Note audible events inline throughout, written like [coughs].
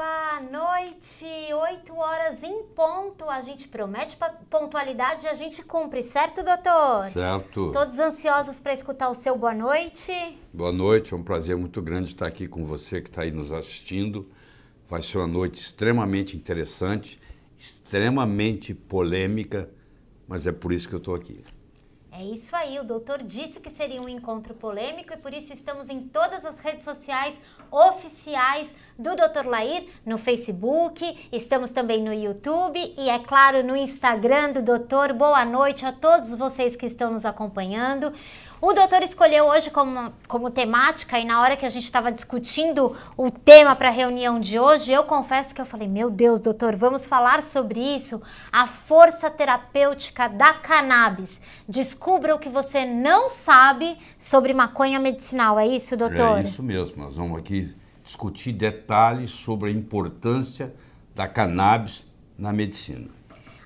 Boa noite! 8 horas em ponto. A gente promete pontualidade e a gente cumpre, certo, doutor? Certo. Todos ansiosos para escutar o seu boa noite. Boa noite, é um prazer muito grande estar aqui com você que está aí nos assistindo. Vai ser uma noite extremamente interessante, extremamente polêmica, mas é por isso que eu estou aqui. É isso aí, o doutor disse que seria um encontro polêmico e por isso estamos em todas as redes sociais oficiais do Dr. Lair, no Facebook, estamos também no YouTube e, é claro, no Instagram do doutor. Boa noite a todos vocês que estão nos acompanhando. O doutor escolheu hoje como, como temática, e na hora que a gente estava discutindo o tema para a reunião de hoje, eu confesso que eu falei: Meu Deus, doutor, vamos falar sobre isso? A força terapêutica da cannabis. Descubra o que você não sabe sobre maconha medicinal. É isso, doutor? É isso mesmo. Nós vamos aqui discutir detalhes sobre a importância da cannabis na medicina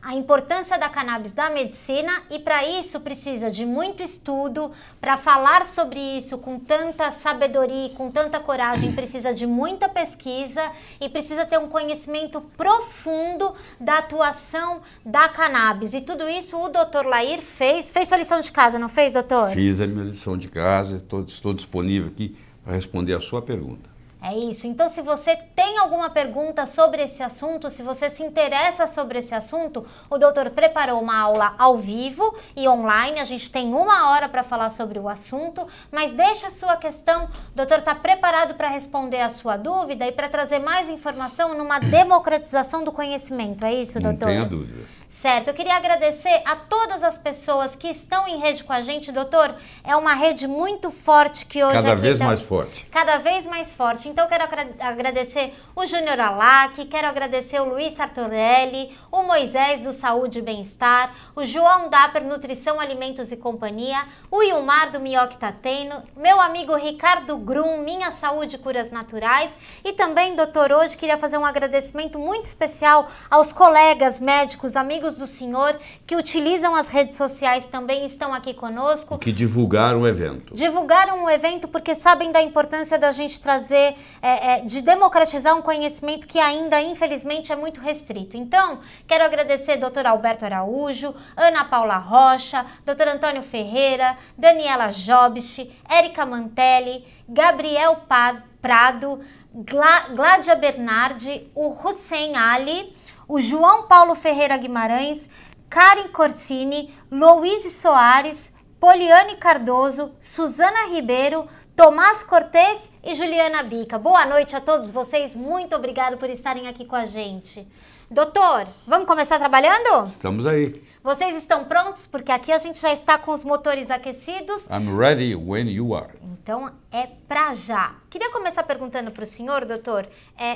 a importância da cannabis da medicina e para isso precisa de muito estudo, para falar sobre isso com tanta sabedoria e com tanta coragem [coughs] precisa de muita pesquisa e precisa ter um conhecimento profundo da atuação da cannabis. E tudo isso o doutor Lair fez. Fez sua lição de casa, não fez, doutor? Fiz a minha lição de casa, estou, estou disponível aqui para responder a sua pergunta. É isso. Então, se você tem alguma pergunta sobre esse assunto, se você se interessa sobre esse assunto, o doutor preparou uma aula ao vivo e online. A gente tem uma hora para falar sobre o assunto, mas deixa a sua questão. O doutor está preparado para responder a sua dúvida e para trazer mais informação numa democratização do conhecimento. É isso, doutor? Não tenha dúvida. Certo, eu queria agradecer a todas as pessoas que estão em rede com a gente, doutor. É uma rede muito forte que hoje. Cada vez tá... mais forte. Cada vez mais forte. Então, quero agradecer o Júnior Alac, quero agradecer o Luiz Sartorelli, o Moisés do Saúde e Bem-Estar, o João Dapper Nutrição, Alimentos e Companhia, o Ilmar do Mioque Tateno, meu amigo Ricardo Grum, Minha Saúde Curas Naturais. E também, doutor, hoje queria fazer um agradecimento muito especial aos colegas médicos, amigos amigos do senhor que utilizam as redes sociais também estão aqui conosco. Que divulgaram o evento. Divulgaram o evento porque sabem da importância da gente trazer, é, é, de democratizar um conhecimento que ainda, infelizmente, é muito restrito. Então, quero agradecer doutor Alberto Araújo, Ana Paula Rocha, doutor Antônio Ferreira, Daniela Jobst, Érica Mantelli, Gabriel Prado, Gla Gládia Bernardi, o Hussein Ali o João Paulo Ferreira Guimarães, Karen Corsini, Louise Soares, Poliane Cardoso, Suzana Ribeiro, Tomás Cortez e Juliana Bica. Boa noite a todos vocês, muito obrigado por estarem aqui com a gente. Doutor, vamos começar trabalhando? Estamos aí. Vocês estão prontos? Porque aqui a gente já está com os motores aquecidos. I'm ready when you are. Então é pra já. Queria começar perguntando para o senhor, doutor, é,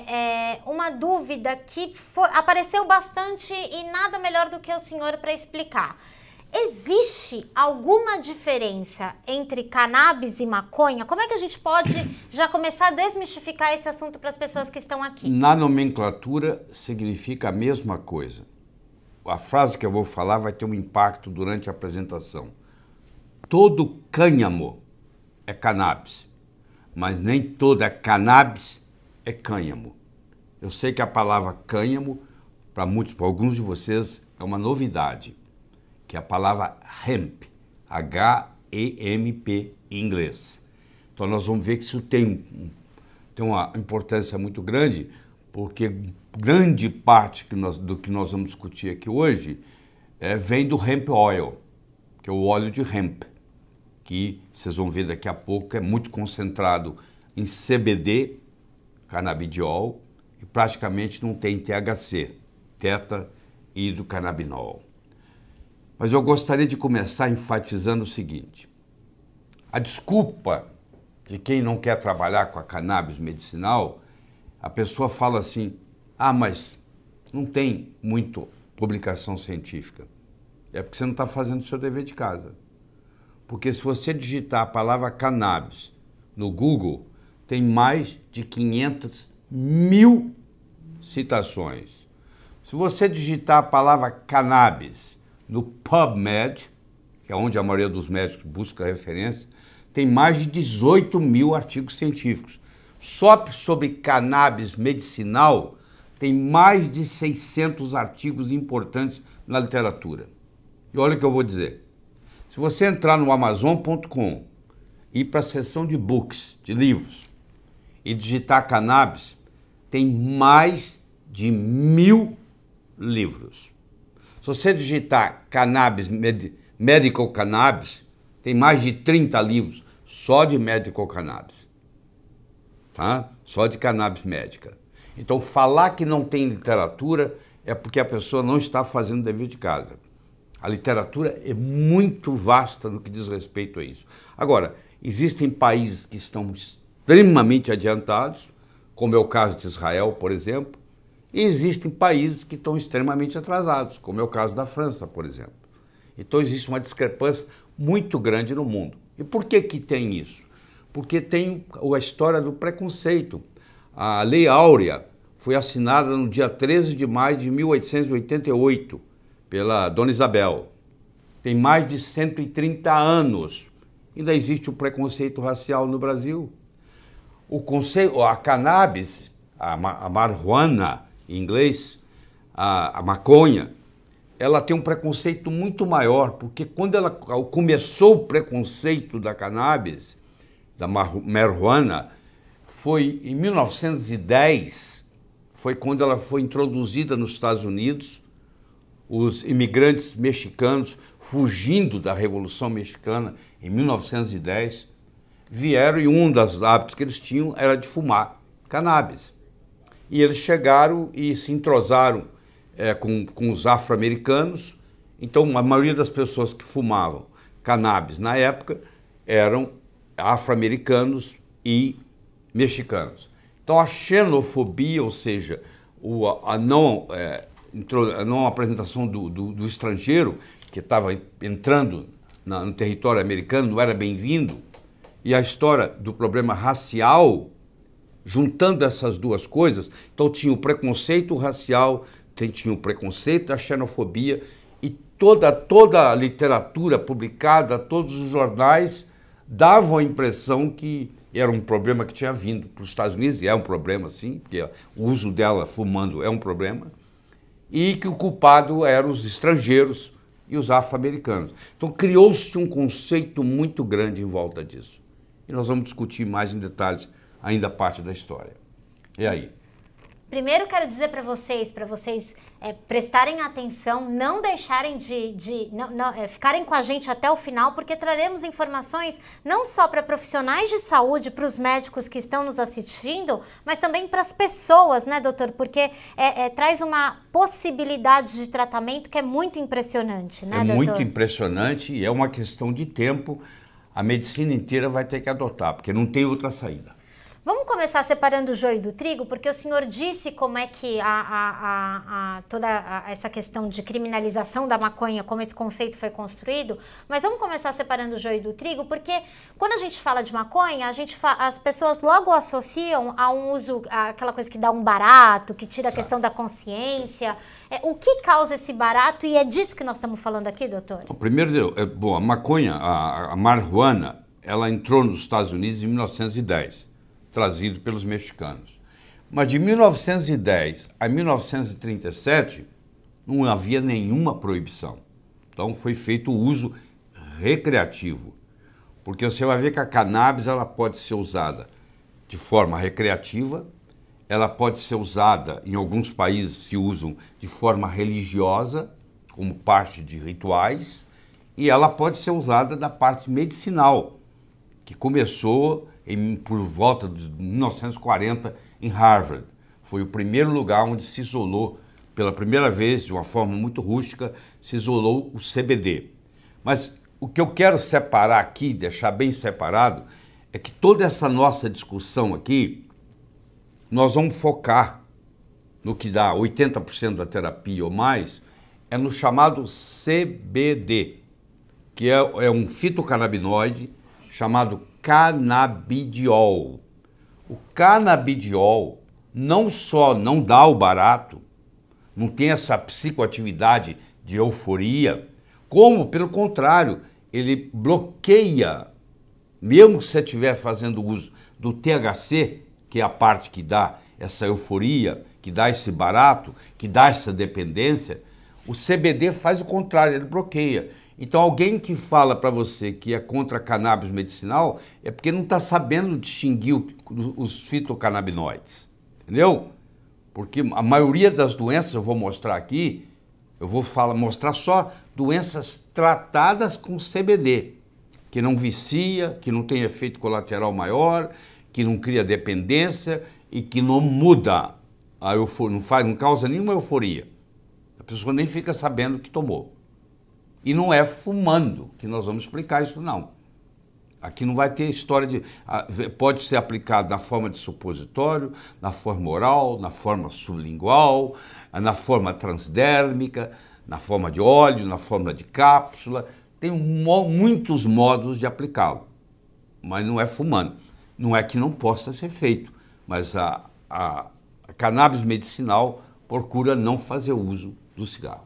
é, uma dúvida que for, apareceu bastante e nada melhor do que o senhor para explicar. Existe alguma diferença entre cannabis e maconha? Como é que a gente pode já começar a desmistificar esse assunto para as pessoas que estão aqui? Na nomenclatura significa a mesma coisa a frase que eu vou falar vai ter um impacto durante a apresentação. Todo cânhamo é cannabis, mas nem toda é cannabis é cânhamo. Eu sei que a palavra cânhamo, para muitos, para alguns de vocês, é uma novidade, que é a palavra hemp, H-E-M-P em inglês. Então nós vamos ver que isso tem, tem uma importância muito grande, porque grande parte que nós, do que nós vamos discutir aqui hoje é, vem do hemp oil, que é o óleo de hemp, que vocês vão ver daqui a pouco é muito concentrado em CBD, canabidiol, e praticamente não tem THC, teta hidrocannabinol. Mas eu gostaria de começar enfatizando o seguinte: a desculpa de quem não quer trabalhar com a cannabis medicinal a pessoa fala assim: ah, mas não tem muito publicação científica. É porque você não está fazendo o seu dever de casa. Porque se você digitar a palavra cannabis no Google, tem mais de 500 mil citações. Se você digitar a palavra cannabis no PubMed, que é onde a maioria dos médicos busca referência, tem mais de 18 mil artigos científicos. Só sobre cannabis medicinal tem mais de 600 artigos importantes na literatura. E olha o que eu vou dizer. Se você entrar no amazon.com e ir para a seção de books, de livros, e digitar cannabis, tem mais de mil livros. Se você digitar cannabis, med medical cannabis, tem mais de 30 livros só de medical cannabis tá? Só de cannabis médica. Então, falar que não tem literatura é porque a pessoa não está fazendo dever de casa. A literatura é muito vasta no que diz respeito a isso. Agora, existem países que estão extremamente adiantados, como é o caso de Israel, por exemplo, e existem países que estão extremamente atrasados, como é o caso da França, por exemplo. Então, existe uma discrepância muito grande no mundo. E por que que tem isso? porque tem a história do preconceito. A Lei Áurea foi assinada no dia 13 de maio de 1888 pela Dona Isabel. Tem mais de 130 anos. Ainda existe o preconceito racial no Brasil. O conceito, a cannabis, a, ma, a marijuana em inglês, a, a maconha, ela tem um preconceito muito maior, porque quando ela começou o preconceito da cannabis, da marijuana foi em 1910, foi quando ela foi introduzida nos Estados Unidos. Os imigrantes mexicanos, fugindo da Revolução Mexicana em 1910, vieram e um dos hábitos que eles tinham era de fumar cannabis. E eles chegaram e se entrosaram é, com, com os afro-americanos. Então, a maioria das pessoas que fumavam cannabis na época eram afro-americanos e mexicanos. Então a xenofobia, ou seja, o, a, não, é, a não apresentação do, do, do estrangeiro que estava entrando na, no território americano, não era bem-vindo, e a história do problema racial, juntando essas duas coisas, então tinha o preconceito racial, tinha o preconceito da xenofobia, e toda, toda a literatura publicada, todos os jornais davam a impressão que era um problema que tinha vindo para os Estados Unidos, e é um problema, sim, porque o uso dela fumando é um problema, e que o culpado eram os estrangeiros e os afro-americanos. Então criou-se um conceito muito grande em volta disso. E nós vamos discutir mais em detalhes ainda parte da história. E aí? Primeiro quero dizer para vocês, para vocês é, prestarem atenção, não deixarem de, de não, não, é, ficarem com a gente até o final, porque traremos informações não só para profissionais de saúde, para os médicos que estão nos assistindo, mas também para as pessoas, né, doutor? Porque é, é, traz uma possibilidade de tratamento que é muito impressionante, né, é doutor? É muito impressionante e é uma questão de tempo. A medicina inteira vai ter que adotar, porque não tem outra saída. Vamos começar separando o joio do trigo, porque o senhor disse como é que a, a, a, toda essa questão de criminalização da maconha, como esse conceito foi construído, mas vamos começar separando o joio do trigo, porque quando a gente fala de maconha, a gente as pessoas logo associam a um uso, aquela coisa que dá um barato, que tira a questão da consciência. É, o que causa esse barato e é disso que nós estamos falando aqui, doutor? O primeiro, é, bom, a maconha, a, a ela entrou nos Estados Unidos em 1910 trazido pelos mexicanos. Mas de 1910 a 1937 não havia nenhuma proibição. Então foi feito o uso recreativo. Porque você vai ver que a cannabis ela pode ser usada de forma recreativa, ela pode ser usada, em alguns países se usam de forma religiosa, como parte de rituais, e ela pode ser usada da parte medicinal, que começou em, por volta de 1940 em Harvard. Foi o primeiro lugar onde se isolou, pela primeira vez, de uma forma muito rústica, se isolou o CBD. Mas o que eu quero separar aqui, deixar bem separado, é que toda essa nossa discussão aqui, nós vamos focar no que dá 80% da terapia ou mais, é no chamado CBD, que é, é um fitocannabinoide chamado canabidiol. O canabidiol não só não dá o barato, não tem essa psicoatividade de euforia, como, pelo contrário, ele bloqueia, mesmo que você estiver fazendo uso do THC, que é a parte que dá essa euforia, que dá esse barato, que dá essa dependência, o CBD faz o contrário, ele bloqueia. Então, alguém que fala para você que é contra cannabis medicinal é porque não está sabendo distinguir os fitocannabinoides, entendeu? Porque a maioria das doenças, eu vou mostrar aqui, eu vou falar, mostrar só doenças tratadas com CBD, que não vicia, que não tem efeito colateral maior, que não cria dependência e que não muda a não, faz, não causa nenhuma euforia. A pessoa nem fica sabendo que tomou. E não é fumando que nós vamos explicar isso, não. Aqui não vai ter história de. Pode ser aplicado na forma de supositório, na forma oral, na forma sublingual, na forma transdérmica, na forma de óleo, na forma de cápsula. Tem muitos modos de aplicá-lo, mas não é fumando. Não é que não possa ser feito, mas a, a, a cannabis medicinal procura não fazer uso do cigarro.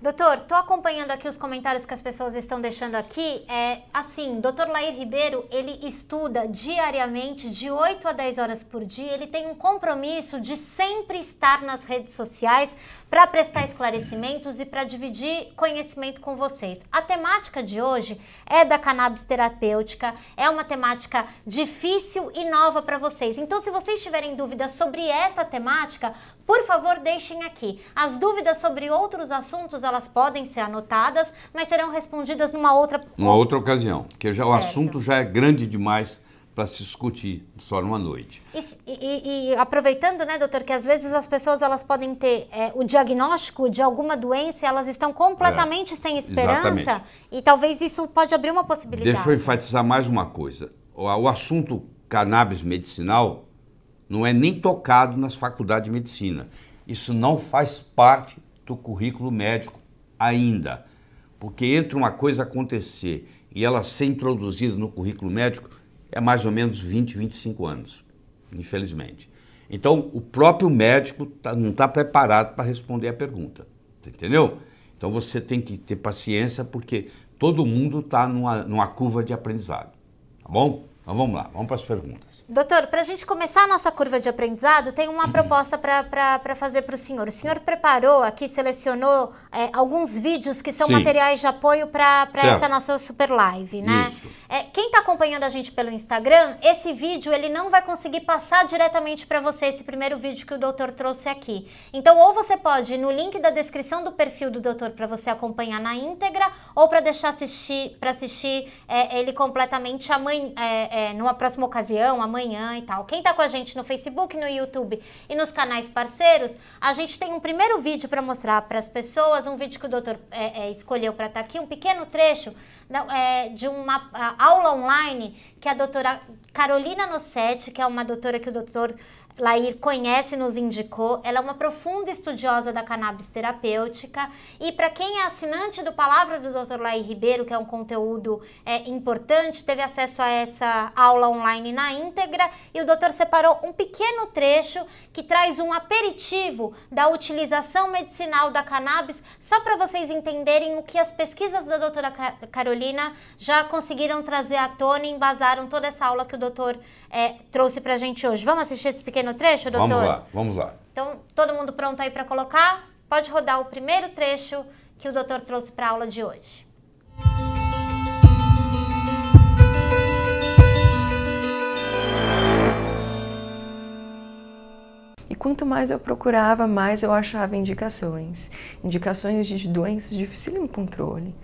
Doutor, tô acompanhando aqui os comentários que as pessoas estão deixando aqui. É assim, doutor Lair Ribeiro, ele estuda diariamente de 8 a 10 horas por dia. Ele tem um compromisso de sempre estar nas redes sociais para prestar esclarecimentos e para dividir conhecimento com vocês. A temática de hoje é da cannabis terapêutica, é uma temática difícil e nova para vocês. Então, se vocês tiverem dúvidas sobre essa temática, por favor, deixem aqui. As dúvidas sobre outros assuntos, elas podem ser anotadas, mas serão respondidas numa outra... Uma outra ocasião, porque já, o assunto já é grande demais para se discutir só numa noite. E, e, e, aproveitando, né, doutor, que às vezes as pessoas elas podem ter é, o diagnóstico de alguma doença, elas estão completamente é, sem esperança exatamente. e talvez isso pode abrir uma possibilidade. Deixa eu enfatizar mais uma coisa. O, o assunto cannabis medicinal não é nem tocado nas faculdades de medicina. Isso não faz parte do currículo médico ainda. Porque entre uma coisa acontecer e ela ser introduzida no currículo médico, é mais ou menos 20, 25 anos, infelizmente. Então, o próprio médico tá, não está preparado para responder a pergunta, tá, entendeu? Então, você tem que ter paciência, porque todo mundo está numa, numa curva de aprendizado, tá bom? Então, vamos lá, vamos para as perguntas. Doutor, para a gente começar a nossa curva de aprendizado, tem uma [clears throat] proposta para fazer para o senhor. O senhor preparou aqui, selecionou é, alguns vídeos que são Sim. materiais de apoio para essa nossa super live, né? É, quem está acompanhando a gente pelo Instagram, esse vídeo ele não vai conseguir passar diretamente para você esse primeiro vídeo que o doutor trouxe aqui. Então, ou você pode ir no link da descrição do perfil do doutor para você acompanhar na íntegra, ou para deixar assistir para assistir é, ele completamente amanhã, é, é, numa próxima ocasião, amanhã e tal. Quem está com a gente no Facebook, no YouTube e nos canais parceiros, a gente tem um primeiro vídeo para mostrar para as pessoas pessoas, um vídeo que o doutor é, é, escolheu para estar tá aqui, um pequeno trecho da, é, de uma aula online que a doutora Carolina Nossetti, que é uma doutora que o doutor Lair conhece, nos indicou. Ela é uma profunda estudiosa da cannabis terapêutica. E para quem é assinante do Palavra do Dr. Lair Ribeiro, que é um conteúdo é, importante, teve acesso a essa aula online na íntegra. E o doutor separou um pequeno trecho que traz um aperitivo da utilização medicinal da cannabis, só para vocês entenderem o que as pesquisas da doutora Carolina já conseguiram trazer à tona e embasaram toda essa aula que o doutor é, trouxe para a gente hoje. Vamos assistir esse pequeno trecho, doutor? Vamos lá, vamos lá. Então, todo mundo pronto aí para colocar? Pode rodar o primeiro trecho que o doutor trouxe para a aula de hoje. E quanto mais eu procurava, mais eu achava indicações. Indicações de doenças de dificílimo controle.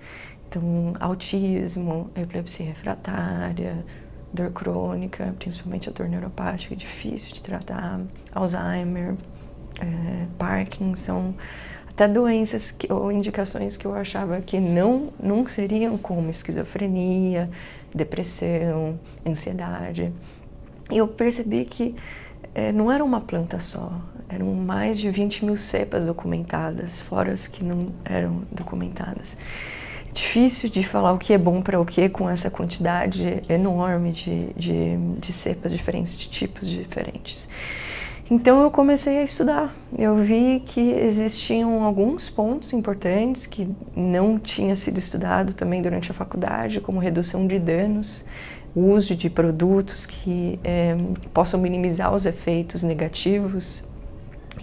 Então, autismo, epilepsia refratária, dor crônica, principalmente a dor neuropática, é difícil de tratar, Alzheimer, é, Parkinson, até doenças que, ou indicações que eu achava que não, não seriam como esquizofrenia, depressão, ansiedade. E eu percebi que é, não era uma planta só, eram mais de 20 mil cepas documentadas, fora as que não eram documentadas difícil de falar o que é bom para o que com essa quantidade enorme de, de, de cepas diferentes, de tipos diferentes. Então eu comecei a estudar. Eu vi que existiam alguns pontos importantes que não tinha sido estudado também durante a faculdade, como redução de danos, uso de produtos que é, possam minimizar os efeitos negativos.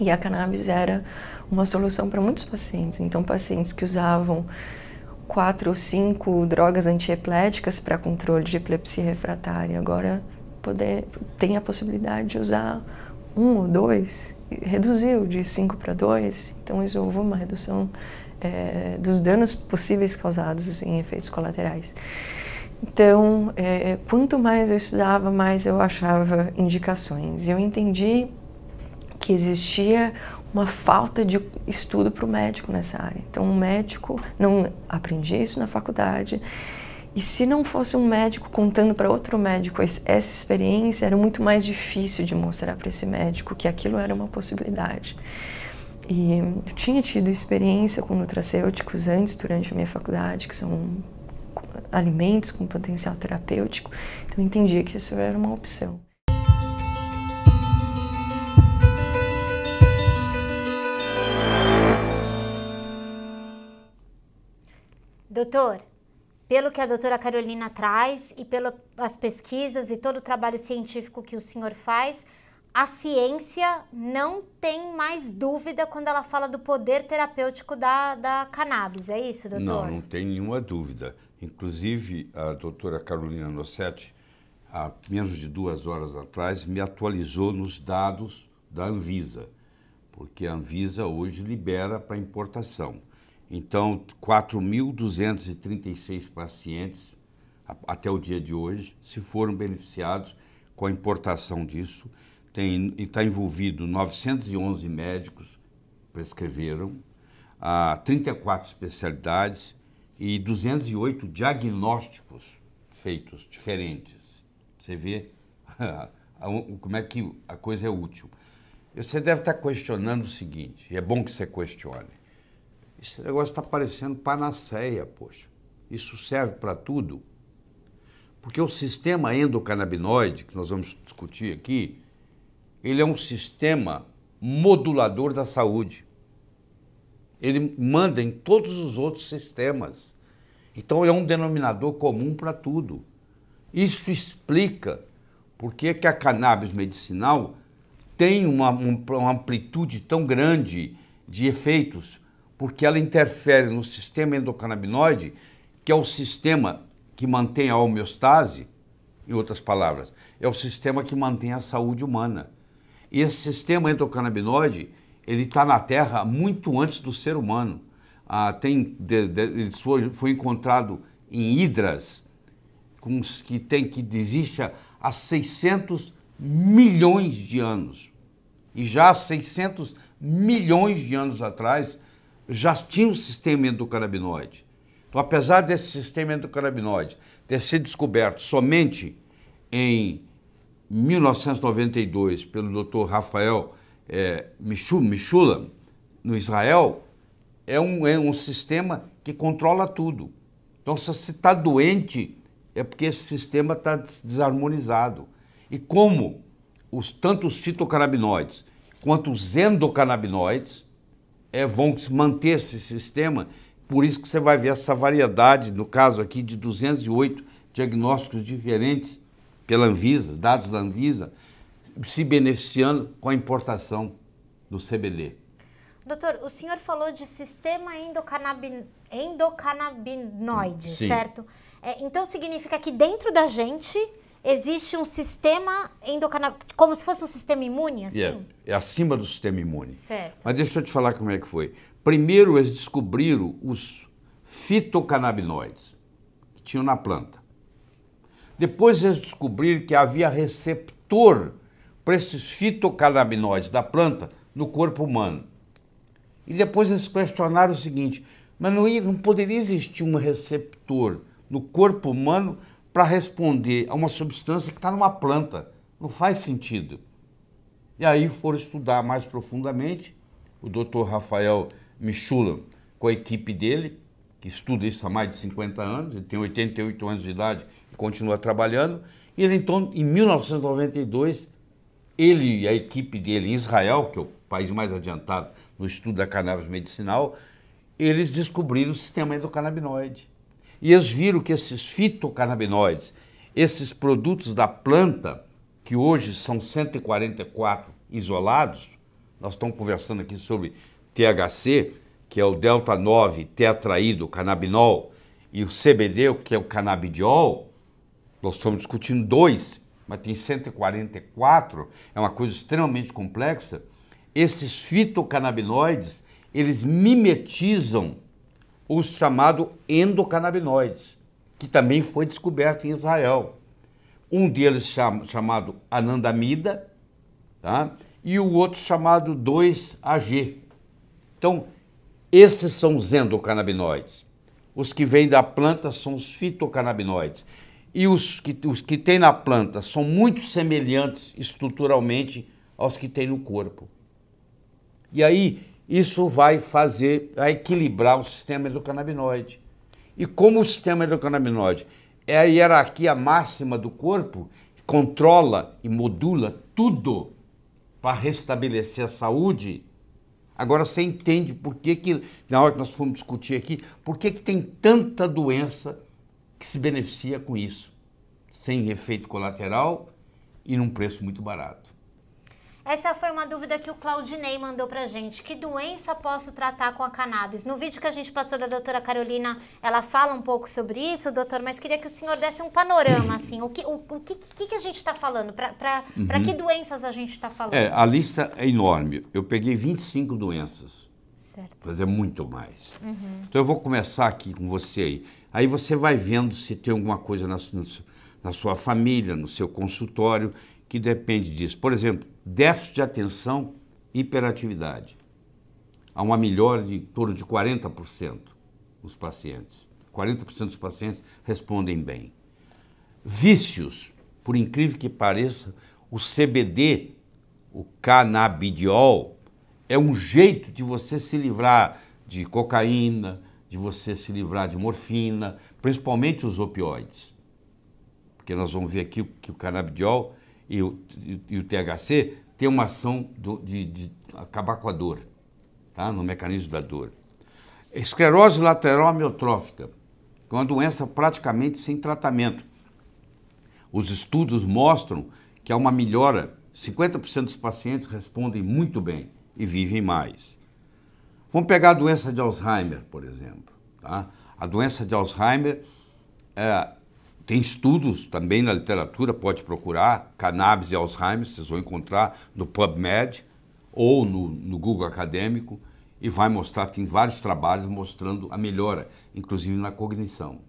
E a cannabis era uma solução para muitos pacientes. Então pacientes que usavam quatro ou cinco drogas antiepiléticas para controle de epilepsia refratária. Agora poder, tem a possibilidade de usar um ou dois, reduziu de cinco para dois, então isso houve uma redução é, dos danos possíveis causados em efeitos colaterais. Então, é, quanto mais eu estudava, mais eu achava indicações. Eu entendi que existia uma falta de estudo para o médico nessa área. Então, um médico não aprendia isso na faculdade. E se não fosse um médico contando para outro médico essa experiência, era muito mais difícil de mostrar para esse médico que aquilo era uma possibilidade. E eu tinha tido experiência com nutracêuticos antes, durante a minha faculdade, que são alimentos com potencial terapêutico, então eu entendia que isso era uma opção. Doutor, pelo que a doutora Carolina traz e pelas pesquisas e todo o trabalho científico que o senhor faz, a ciência não tem mais dúvida quando ela fala do poder terapêutico da, da cannabis, é isso, doutor? Não, não tem nenhuma dúvida. Inclusive, a doutora Carolina Nossetti, há menos de duas horas atrás, me atualizou nos dados da Anvisa, porque a Anvisa hoje libera para importação. Então, 4.236 pacientes, até o dia de hoje, se foram beneficiados com a importação disso. Tem, e está envolvido 911 médicos, prescreveram, a 34 especialidades e 208 diagnósticos feitos, diferentes. Você vê [laughs] como é que a coisa é útil. Você deve estar tá questionando o seguinte, e é bom que você questione. Esse negócio está parecendo panaceia, poxa. Isso serve para tudo. Porque o sistema endocannabinoide, que nós vamos discutir aqui, ele é um sistema modulador da saúde. Ele manda em todos os outros sistemas. Então é um denominador comum para tudo. Isso explica por que a cannabis medicinal tem uma, uma amplitude tão grande de efeitos porque ela interfere no sistema endocannabinoide, que é o sistema que mantém a homeostase, em outras palavras, é o sistema que mantém a saúde humana. E esse sistema endocannabinoide, ele está na Terra muito antes do ser humano. Ah, tem, de, de, ele foi, foi, encontrado em hidras, com, que tem que desista há 600 milhões de anos. E já há 600 milhões de anos atrás, já tinha um sistema endocannabinoide. Então, apesar desse sistema endocannabinoide ter sido descoberto somente em 1992 pelo Dr. Rafael é, eh, Michulam, no Israel, é um, é um sistema que controla tudo. Então, se você está doente, é porque esse sistema está desarmonizado. E como os, tanto os fitocannabinoides quanto os endocannabinoides, é, vão manter esse sistema. Por isso que você vai ver essa variedade, no caso aqui, de 208 diagnósticos diferentes pela Anvisa, dados da Anvisa, se beneficiando com a importação do CBD. Doutor, o senhor falou de sistema endocannabin... endocannabinoide, Sim. certo? É, então significa que dentro da gente existe um sistema endocannabinoide, como se fosse um sistema imune, assim? Yeah. É acima do sistema imune. Certo. Mas deixa eu te falar como é que foi. Primeiro eles descobriram os fitocannabinoides que tinham na planta. Depois eles descobriram que havia receptor para esses fitocannabinoides da planta no corpo humano. E depois eles questionaram o seguinte, mas não, ia, não poderia existir um receptor no corpo humano para responder a uma substância que está numa planta. Não faz sentido. E aí foram estudar mais profundamente o Dr. Rafael Michula, com a equipe dele, que estuda isso há mais de 50 anos, ele tem 88 anos de idade e continua trabalhando. E ele então, em 1992, ele e a equipe dele em Israel, que é o país mais adiantado no estudo da cannabis medicinal, eles descobriram o sistema endocannabinoide e eles viram que esses fitocannabinoides, esses produtos da planta, que hoje são 144 isolados, nós estamos conversando aqui sobre THC, que é o delta 9 tetraído canabinol, e o CBD, que é o canabidiol, nós estamos discutindo dois, mas tem 144, é uma coisa extremamente complexa. Esses fitocannabinoides, eles mimetizam o chamado endocannabinoides, que também foi descoberto em Israel. Um deles cham, chamado anandamida tá? e o outro chamado 2-AG. Então, esses são os endocannabinoides. Os que vêm da planta são os fitocannabinoides. E os que, os que tem na planta são muito semelhantes estruturalmente aos que tem no corpo. E aí, isso vai fazer, vai equilibrar o sistema endocannabinoide. E como o sistema endocannabinoide é a hierarquia máxima do corpo, controla e modula tudo para restabelecer a saúde, agora você entende por que, que na hora que nós fomos discutir aqui, por que, que tem tanta doença que se beneficia com isso, sem efeito colateral e num preço muito barato. Essa foi uma dúvida que o Claudinei mandou pra gente. Que doença posso tratar com a cannabis? No vídeo que a gente passou da doutora Carolina, ela fala um pouco sobre isso, doutor, mas queria que o senhor desse um panorama, assim. O que, o, o que, que, que a gente está falando? Para uhum. que doenças a gente está falando? É, a lista é enorme. Eu peguei 25 doenças. Certo. Mas é muito mais. Uhum. Então eu vou começar aqui com você aí. Aí você vai vendo se tem alguma coisa na, na sua família, no seu consultório, que depende disso. Por exemplo, déficit de atenção e hiperatividade. Há uma melhora de em torno de 40% os pacientes. 40% dos pacientes respondem bem. Vícios, por incrível que pareça, o CBD, o canabidiol, é um jeito de você se livrar de cocaína, de você se livrar de morfina, principalmente os opioides. Porque nós vamos ver aqui que o canabidiol e o, e o THC tem uma ação do, de, de, acabar com a dor, tá? no mecanismo da dor. Esclerose lateral amiotrófica, que é uma doença praticamente sem tratamento. Os estudos mostram que há uma melhora, 50% dos pacientes respondem muito bem e vivem mais. Vamos pegar a doença de Alzheimer, por exemplo. Tá? A doença de Alzheimer é, tem estudos também na literatura, pode procurar, cannabis e Alzheimer, vocês vão encontrar no PubMed ou no, no Google Acadêmico, e vai mostrar, tem vários trabalhos mostrando a melhora, inclusive na cognição.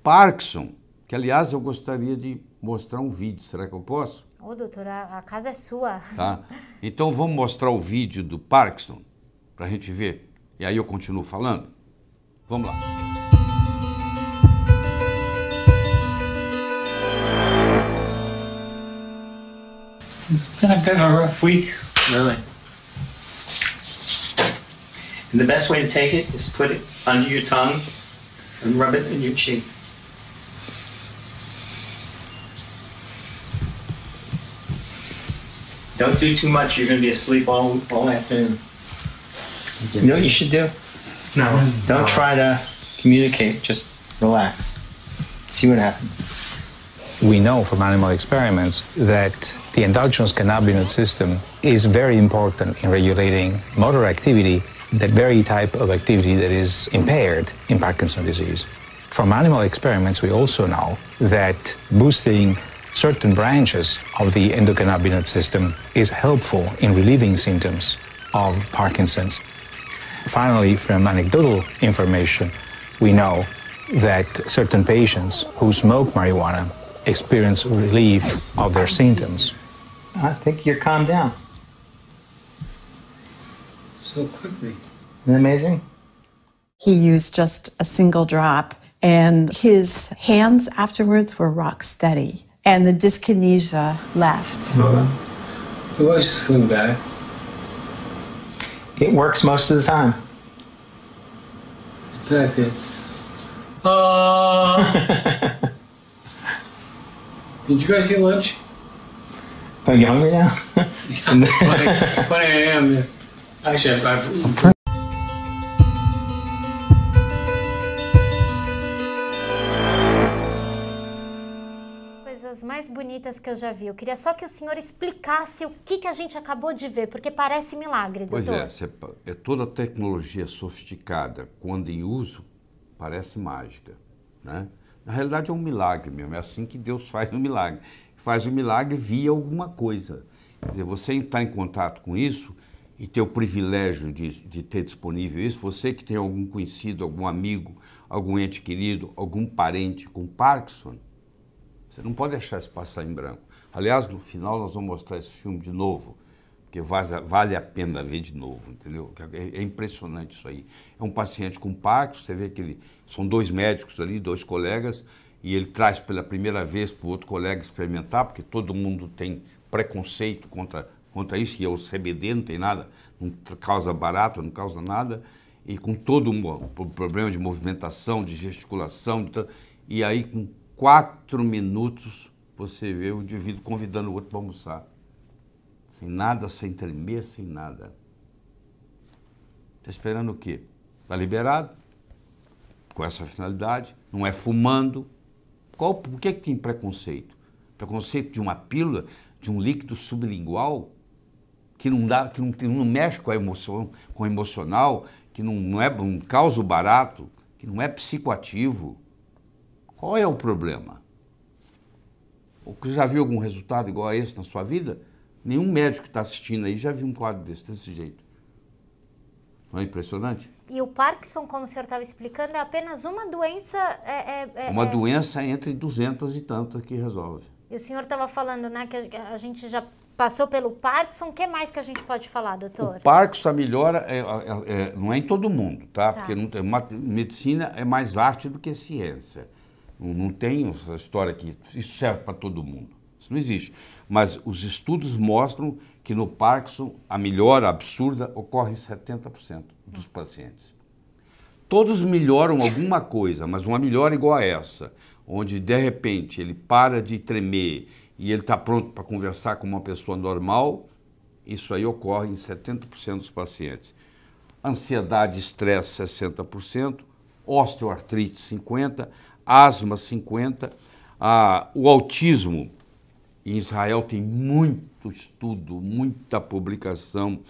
Parkinson, que aliás eu gostaria de mostrar um vídeo, será que eu posso? Ô oh, doutora, a casa é sua. Tá? Então vamos mostrar o vídeo do Parkinson, para a gente ver, e aí eu continuo falando. Vamos lá. It's been a bit of a rough week. Really. And the best way to take it is put it under your tongue and rub it in your cheek. Don't do too much, you're going to be asleep all, all afternoon. You know what you should do? No. Don't try to communicate, just relax. See what happens we know from animal experiments that the endogenous cannabinoid system is very important in regulating motor activity, that very type of activity that is impaired in Parkinson's disease. From animal experiments, we also know that boosting certain branches of the endocannabinoid system is helpful in relieving symptoms of Parkinson's. Finally, from anecdotal information, we know that certain patients who smoke marijuana experience relief of their symptoms. I think you're calmed down. So quickly. Isn't that amazing? He used just a single drop, and his hands afterwards were rock steady, and the dyskinesia left. Uh-huh. It was coming back. It works most of the time. In fact, it's. Uh... [laughs] Sind you guys in lunch? Oh, yeah, yeah. yeah 1 a.m. Actually, I've, I've mais bonitas que eu já vi. Eu queria só que o senhor explicasse o que, que a gente acabou de ver, porque parece milagre, doutor. Pois é, é toda tecnologia sofisticada, quando em uso, parece mágica, né? Na realidade é um milagre mesmo, é assim que Deus faz um milagre. Faz um milagre via alguma coisa. Quer dizer, você está em contato com isso e ter o privilégio de, de ter disponível isso, você que tem algum conhecido, algum amigo, algum ente querido, algum parente com Parkinson, você não pode deixar isso passar em branco. Aliás, no final nós vamos mostrar esse filme de novo, porque vale a pena ver de novo, entendeu? É, é, impressionante isso aí. É um paciente com Parkinson, você vê que ele, são dois médicos ali, dois colegas, e ele traz pela primeira vez para o outro colega experimentar, porque todo mundo tem preconceito contra, contra isso, e é o CBD, não tem nada, não causa barato, não causa nada, e com todo o problema de movimentação, de gesticulação, e aí com quatro minutos você vê o indivíduo convidando o outro para almoçar sem nada, sem tremer, sem nada. Está esperando o quê? Está liberado, com essa finalidade, não é fumando. Qual, por que, é que tem preconceito? Preconceito de uma pílula, de um líquido sublingual, que não, dá, que não, não mexe com a emoção, com o emocional, que não, não é um causa barato, que não é psicoativo. Qual é o problema? Você já viu algum resultado igual a esse na sua vida? Nenhum médico que está assistindo aí já viu um quadro desse, desse jeito. Não é impressionante? E o Parkinson, como o senhor estava explicando, é apenas uma doença... É, é, é uma é. doença entre 200 e tantas que resolve. E o senhor estava falando né, que a gente já passou pelo Parkinson, o que mais que a gente pode falar, doutor? O Parkinson, a melhora é, é, é, não é em todo mundo, tá? tá. Porque não, uma, medicina é mais arte do que ciência. Não, não tem essa história que isso serve para todo mundo. Isso não existe mas os estudos mostram que no Parkinson a melhora absurda ocorre em 70% dos pacientes. Todos melhoram alguma coisa, mas uma melhora igual a essa, onde de repente ele para de tremer e ele está pronto para conversar com uma pessoa normal, isso aí ocorre em 70% dos pacientes. Ansiedade, estresse, 60%, osteoartrite, 50%, asma, 50%, ah, o autismo, em Israel tem muito estudo, muita publicação.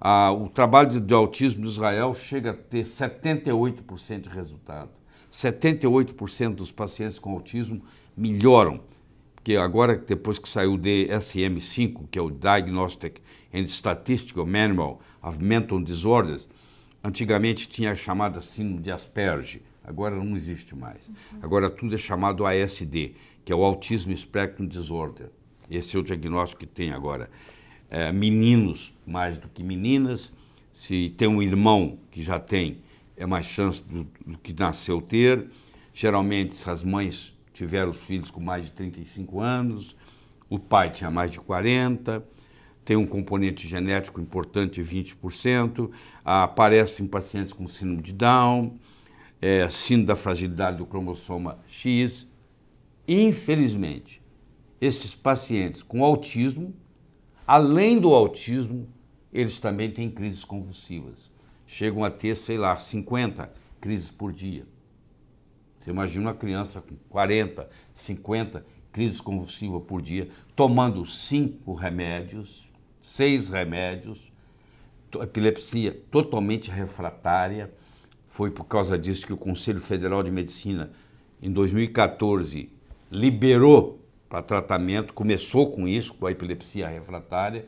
Ah, o trabalho de, de autismo em Israel chega a ter 78% de resultado. 78% dos pacientes com autismo melhoram. Porque agora, depois que saiu o DSM-5, que é o Diagnostic and Statistical Manual of Mental Disorders, antigamente tinha a chamada de Asperge, agora não existe mais. Uhum. Agora tudo é chamado ASD, que é o Autism Spectrum Disorder. Esse é o diagnóstico que tem agora. É, meninos mais do que meninas, se tem um irmão que já tem, é mais chance do, do que nasceu ter. Geralmente, as mães tiveram os filhos com mais de 35 anos, o pai tinha mais de 40, tem um componente genético importante, 20%, aparece em pacientes com síndrome de Down, é, síndrome da fragilidade do cromossoma X. Infelizmente, esses pacientes com autismo, além do autismo, eles também têm crises convulsivas. Chegam a ter, sei lá, 50 crises por dia. Você imagina uma criança com 40, 50 crises convulsivas por dia, tomando cinco remédios, seis remédios, epilepsia totalmente refratária. Foi por causa disso que o Conselho Federal de Medicina, em 2014, liberou para tratamento, começou com isso, com a epilepsia refratária,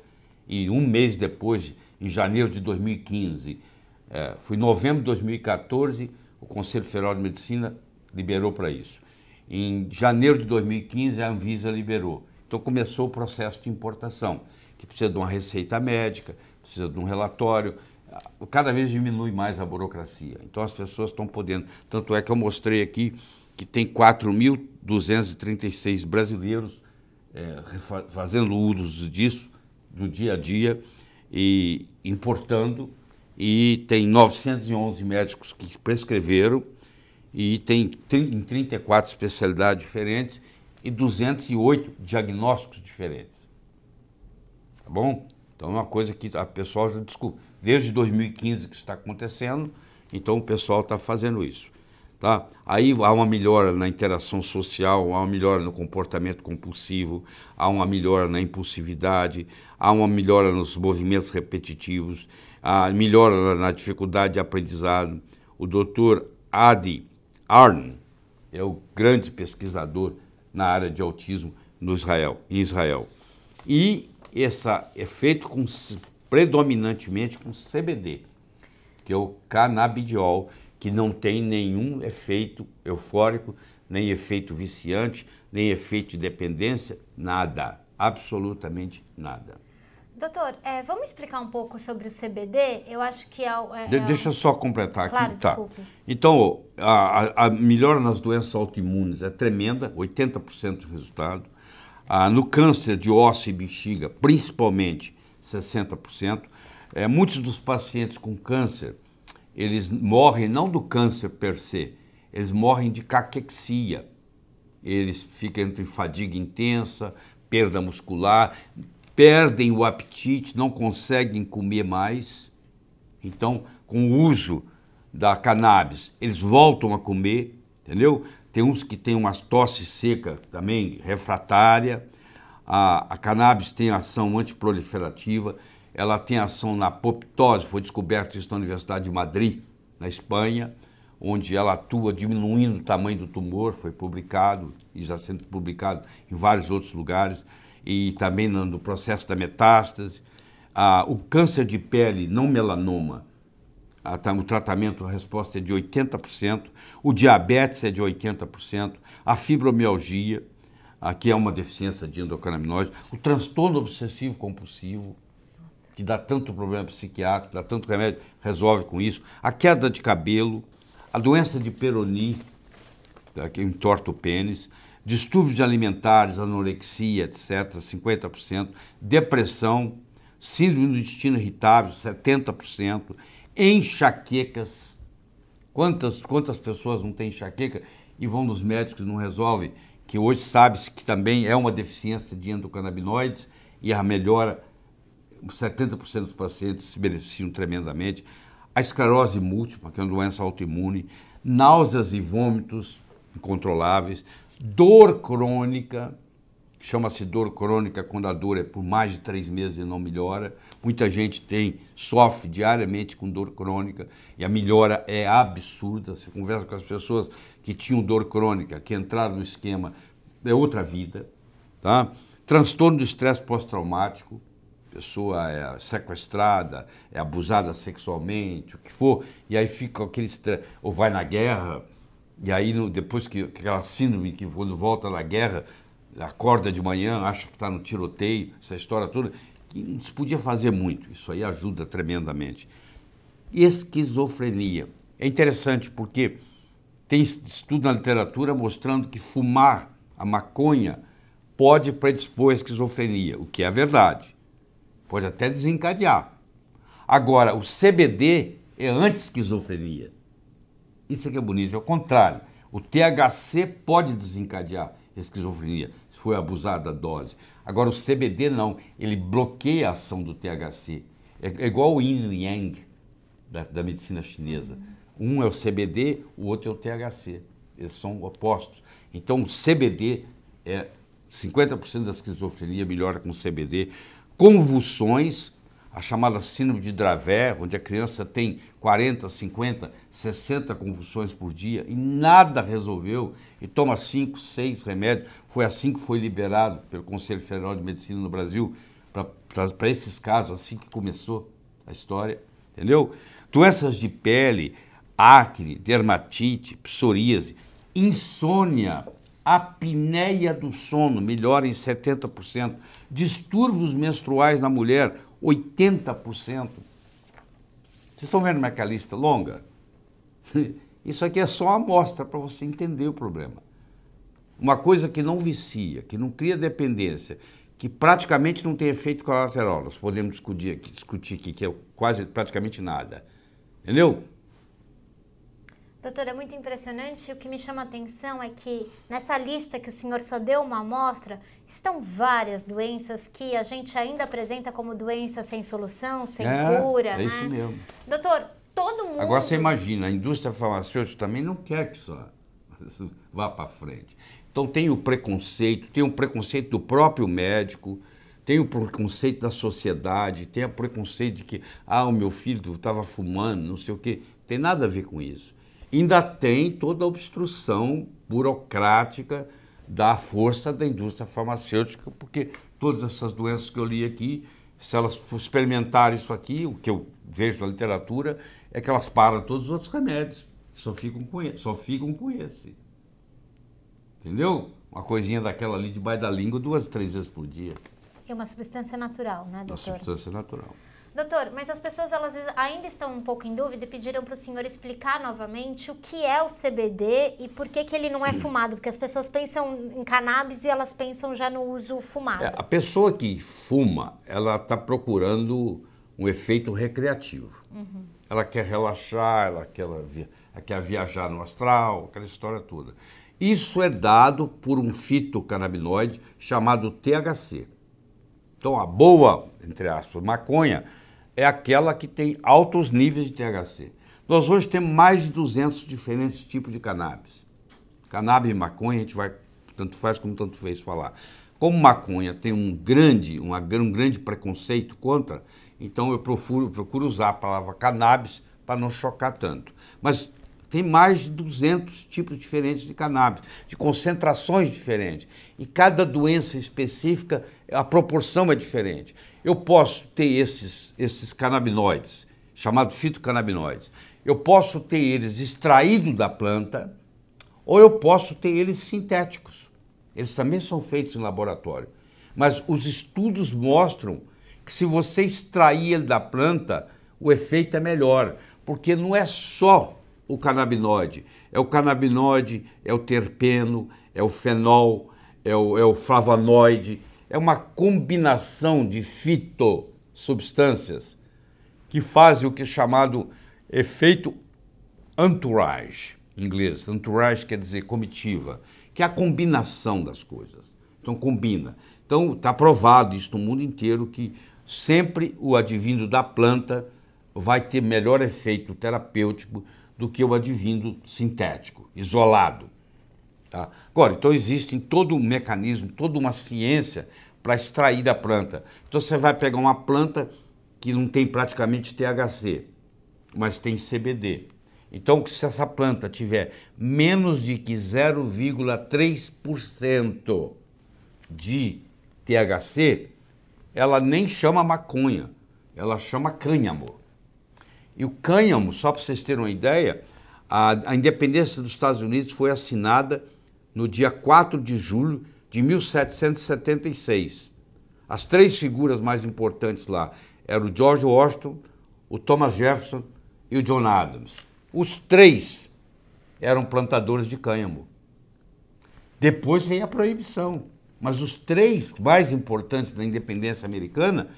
e um mês depois, em janeiro de 2015, é, foi novembro de 2014, o Conselho Federal de Medicina liberou para isso. Em janeiro de 2015, a Anvisa liberou. Então começou o processo de importação, que precisa de uma receita médica, precisa de um relatório. Cada vez diminui mais a burocracia. Então as pessoas estão podendo. Tanto é que eu mostrei aqui que tem 4 mil 236 brasileiros é, fazendo uso disso do dia a dia e importando e tem 911 médicos que prescreveram e tem 34 especialidades diferentes e 208 diagnósticos diferentes. Tá bom? Então é uma coisa que a pessoal já descobriu. Desde 2015 que está acontecendo, então o pessoal está fazendo isso. Tá? Aí há uma melhora na interação social, há uma melhora no comportamento compulsivo, há uma melhora na impulsividade, há uma melhora nos movimentos repetitivos, há melhora na dificuldade de aprendizado. O Dr. Adi Arn é o grande pesquisador na área de autismo no Israel, em Israel. E essa é feito com, predominantemente com CBD, que é o canabidiol, que não tem nenhum efeito eufórico, nem efeito viciante, nem efeito de dependência, nada, absolutamente nada. Doutor, é, vamos explicar um pouco sobre o CBD? Eu acho que é, é, de, é Deixa eu só completar aqui. Claro, tá. Então, a, a, melhora nas doenças autoimunes é tremenda, 80% de resultado. Ah, no câncer de osso e bexiga, principalmente, 60%. É, muitos dos pacientes com câncer eles morrem não do câncer per se, eles morrem de caquexia. Eles ficam entre fadiga intensa, perda muscular, perdem o apetite, não conseguem comer mais. Então, com o uso da cannabis, eles voltam a comer, entendeu? Tem uns que têm umas tosse seca também, refratária. A, a cannabis tem ação antiproliferativa. proliferativa ela tem ação na apoptose, foi descoberto isso na Universidade de Madrid, na Espanha, onde ela atua diminuindo o tamanho do tumor, foi publicado e já sendo publicado em vários outros lugares, e também no processo da metástase. Ah, o câncer de pele não melanoma, tá, o tratamento, a resposta é de 80%, o diabetes é de 80%, a fibromialgia, aqui que é uma deficiência de endocannabinoides, o transtorno obsessivo compulsivo, que dá tanto problema psiquiátrico, dá tanto remédio, resolve com isso. A queda de cabelo, a doença de Peroni, né, que entorta o pênis, distúrbios alimentares, anorexia, etc., 50%, depressão, síndrome do intestino irritável, 70%, enxaquecas. Quantas, quantas pessoas não têm enxaqueca e vão nos médicos e não resolvem? Que hoje sabe-se que também é uma deficiência de endocannabinoides e a melhora 70% dos pacientes se beneficiam tremendamente. A esclerose múltipla, que é uma doença autoimune, náuseas e vômitos incontroláveis, dor crônica, chama-se dor crônica quando a dor é por mais de três meses e não melhora. Muita gente tem, sofre diariamente com dor crônica e a melhora é absurda. Você conversa com as pessoas que tinham dor crônica, que entraram no esquema, é outra vida, tá? Transtorno de estresse pós-traumático, pessoa é sequestrada, é abusada sexualmente, o que for, e aí fica aquele ou vai na guerra, e aí no, depois que aquela síndrome que quando volta da guerra, acorda de manhã, acha que está no tiroteio, essa história toda, que não se podia fazer muito, isso aí ajuda tremendamente. esquizofrenia. É interessante porque tem estudo na literatura mostrando que fumar a maconha pode predispor à esquizofrenia, o que é verdade. Pode até desencadear. Agora, o CBD é anti-esquizofrenia. Isso é que é bonito, é o contrário. O THC pode desencadear esquizofrenia, se for abusada a dose. Agora, o CBD não, ele bloqueia a ação do THC. É, é, igual o yin e yang da, da medicina chinesa. Um é o CBD, o outro é o THC. Eles são opostos. Então, o CBD é 50% da esquizofrenia melhora com o CBD, convulsões, a chamada síndrome de Dravet, onde a criança tem 40, 50, 60 convulsões por dia e nada resolveu e toma 5, 6 remédios. Foi assim que foi liberado pelo Conselho Federal de Medicina no Brasil para esses casos, assim que começou a história, entendeu? Doenças de pele, acne, dermatite, psoríase, insônia apneia do sono, melhora em 70%, distúrbios menstruais na mulher, 80%. Vocês estão vendo como é que a lista longa? [laughs] Isso aqui é só uma amostra para você entender o problema. Uma coisa que não vicia, que não cria dependência, que praticamente não tem efeito colateral. Nós podemos discutir aqui, discutir aqui que é quase praticamente nada. Entendeu? Doutora, é muito impressionante. O que me chama a atenção é que nessa lista que o senhor só deu uma amostra, estão várias doenças que a gente ainda apresenta como doença sem solução, sem é, cura. É né? isso mesmo. Doutor, todo mundo. Agora você imagina, a indústria farmacêutica também não quer que isso [laughs] vá para frente. Então tem o preconceito, tem o preconceito do próprio médico, tem o preconceito da sociedade, tem o preconceito de que, ah, o meu filho estava fumando, não sei o quê. Tem nada a ver com isso ainda tem toda a obstrução burocrática da força da indústria farmacêutica, porque todas essas doenças que eu li aqui, se elas experimentarem isso aqui, o que eu vejo na literatura, é que elas param todos os outros remédios, só ficam com esse. Só ficam com esse. Entendeu? Uma coisinha daquela ali debaixo da língua duas, três vezes por dia. É uma substância natural, né, doutor? Uma substância natural. Doutor, mas as pessoas elas ainda estão um pouco em dúvida e pediram para o senhor explicar novamente o que é o CBD e por que, que ele não é hum. fumado, porque as pessoas pensam em cannabis e elas pensam já no uso fumado. É, a pessoa que fuma, ela está procurando um efeito recreativo. Uhum. Ela quer relaxar, ela quer, ela quer viajar no astral, aquela história toda. Isso é dado por um fitocannabinoide chamado THC. Então, a boa, entre aspas, maconha é aquela que tem altos níveis de THC. Nós hoje temos mais de 200 diferentes tipos de cannabis. Cannabis e maconha, a gente vai, tanto faz como tanto fez falar. Como maconha tem um grande, uma, um grande preconceito contra, então eu procuro, eu procuro usar a palavra cannabis para não chocar tanto. Mas tem mais de 200 tipos diferentes de cannabis, de concentrações diferentes. E cada doença específica a proporção é diferente. Eu posso ter esses, esses canabinoides, chamados fitocannabinoides, eu posso ter eles extraídos da planta ou eu posso ter eles sintéticos. Eles também são feitos em laboratório. Mas os estudos mostram que se você extrair ele da planta, o efeito é melhor, porque não é só o canabinoide, é o canabinoide, é o terpeno, é o fenol, é o, é o flavonoide, é uma combinação de fitossubstâncias que fazem o que é chamado efeito entourage, em inglês. Entourage quer dizer comitiva, que é a combinação das coisas. Então, combina. Então, está provado isso no mundo inteiro que sempre o advindo da planta vai ter melhor efeito terapêutico do que o advindo sintético, isolado. Tá? Agora, então existe todo um mecanismo, toda uma ciência para extrair da planta. Então você vai pegar uma planta que não tem praticamente THC, mas tem CBD. Então, se essa planta tiver menos de que 0,3% de THC, ela nem chama maconha, ela chama cânhamo. E o cânhamo, só para vocês terem uma ideia, a, a independência dos Estados Unidos foi assinada no dia 4 de julho de 1776. As três figuras mais importantes lá eram o George Washington, o Thomas Jefferson e o John Adams. Os três eram plantadores de cânhamo. Depois vem a proibição, mas os três mais importantes da independência americana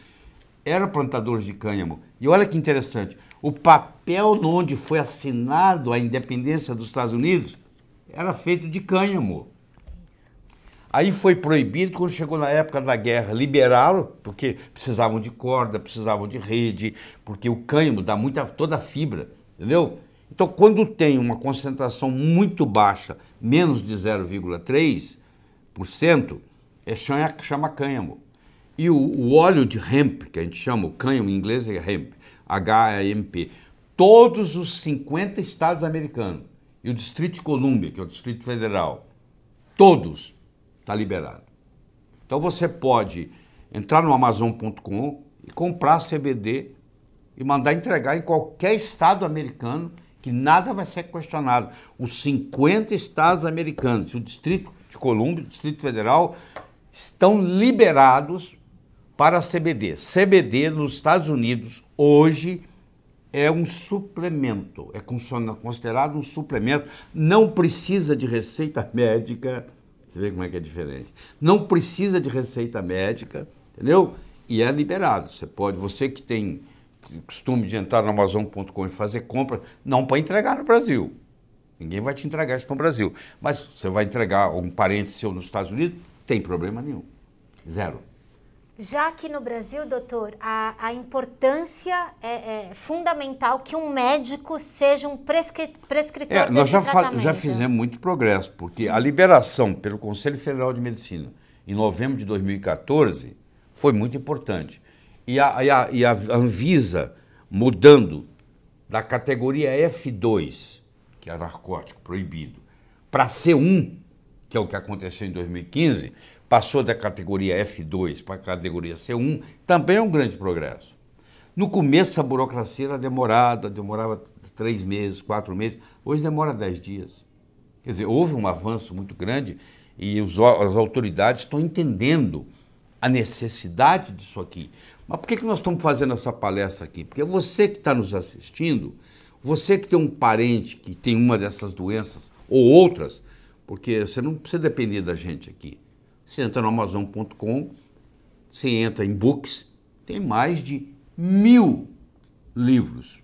eram plantadores de cânhamo. E olha que interessante, o papel onde foi assinado a independência dos Estados Unidos era feito de cânhamo. Aí foi proibido, quando chegou na época da guerra, liberaram, porque precisavam de corda, precisavam de rede, porque o cânhamo dá muita, toda a fibra, entendeu? Então, quando tem uma concentração muito baixa, menos de 0,3%, é chama cânhamo. E o, o, óleo de hemp, que a gente chama, o cânhamo em inglês é hemp, H-A-M-P, todos os 50 estados americanos e o Distrito de Colômbia, que é o Distrito Federal, todos está liberado. Então você pode entrar no Amazon.com e comprar CBD e mandar entregar em qualquer estado americano que nada vai ser questionado. Os 50 estados americanos, o Distrito de Colômbia, o Distrito Federal, estão liberados para CBD. CBD nos Estados Unidos hoje é um suplemento, é considerado um suplemento, não precisa de receita médica. Você vê como é que é diferente. Não precisa de receita médica, entendeu? E é liberado. Você pode, você que tem costume de entrar no Amazon.com e fazer compra, não para entregar no Brasil. Ninguém vai te entregar isso no Brasil. Mas você vai entregar a um parente seu nos Estados Unidos, tem problema nenhum. Zero. Já que no Brasil, doutor, a, a importância é, é, fundamental que um médico seja um prescri prescritor é, Nós já, já fizemos muito progresso, porque a liberação pelo Conselho Federal de Medicina em novembro de 2014 foi muito importante. E a, e a, e a Anvisa mudando da categoria F2, que é narcótico proibido, para C1, que é o que aconteceu em 2015, passou da categoria F2 para a categoria C1, também é um grande progresso. No começo, a burocracia era demorada, demorava três meses, quatro meses, hoje demora dez dias. Quer dizer, houve um avanço muito grande e os, as autoridades estão entendendo a necessidade disso aqui. Mas por que, que nós estamos fazendo essa palestra aqui? Porque você que está nos assistindo, você que tem um parente que tem uma dessas doenças ou outras, porque você não precisa depender da gente aqui. Você entra no Amazon.com, você entra em Books, tem mais de mil livros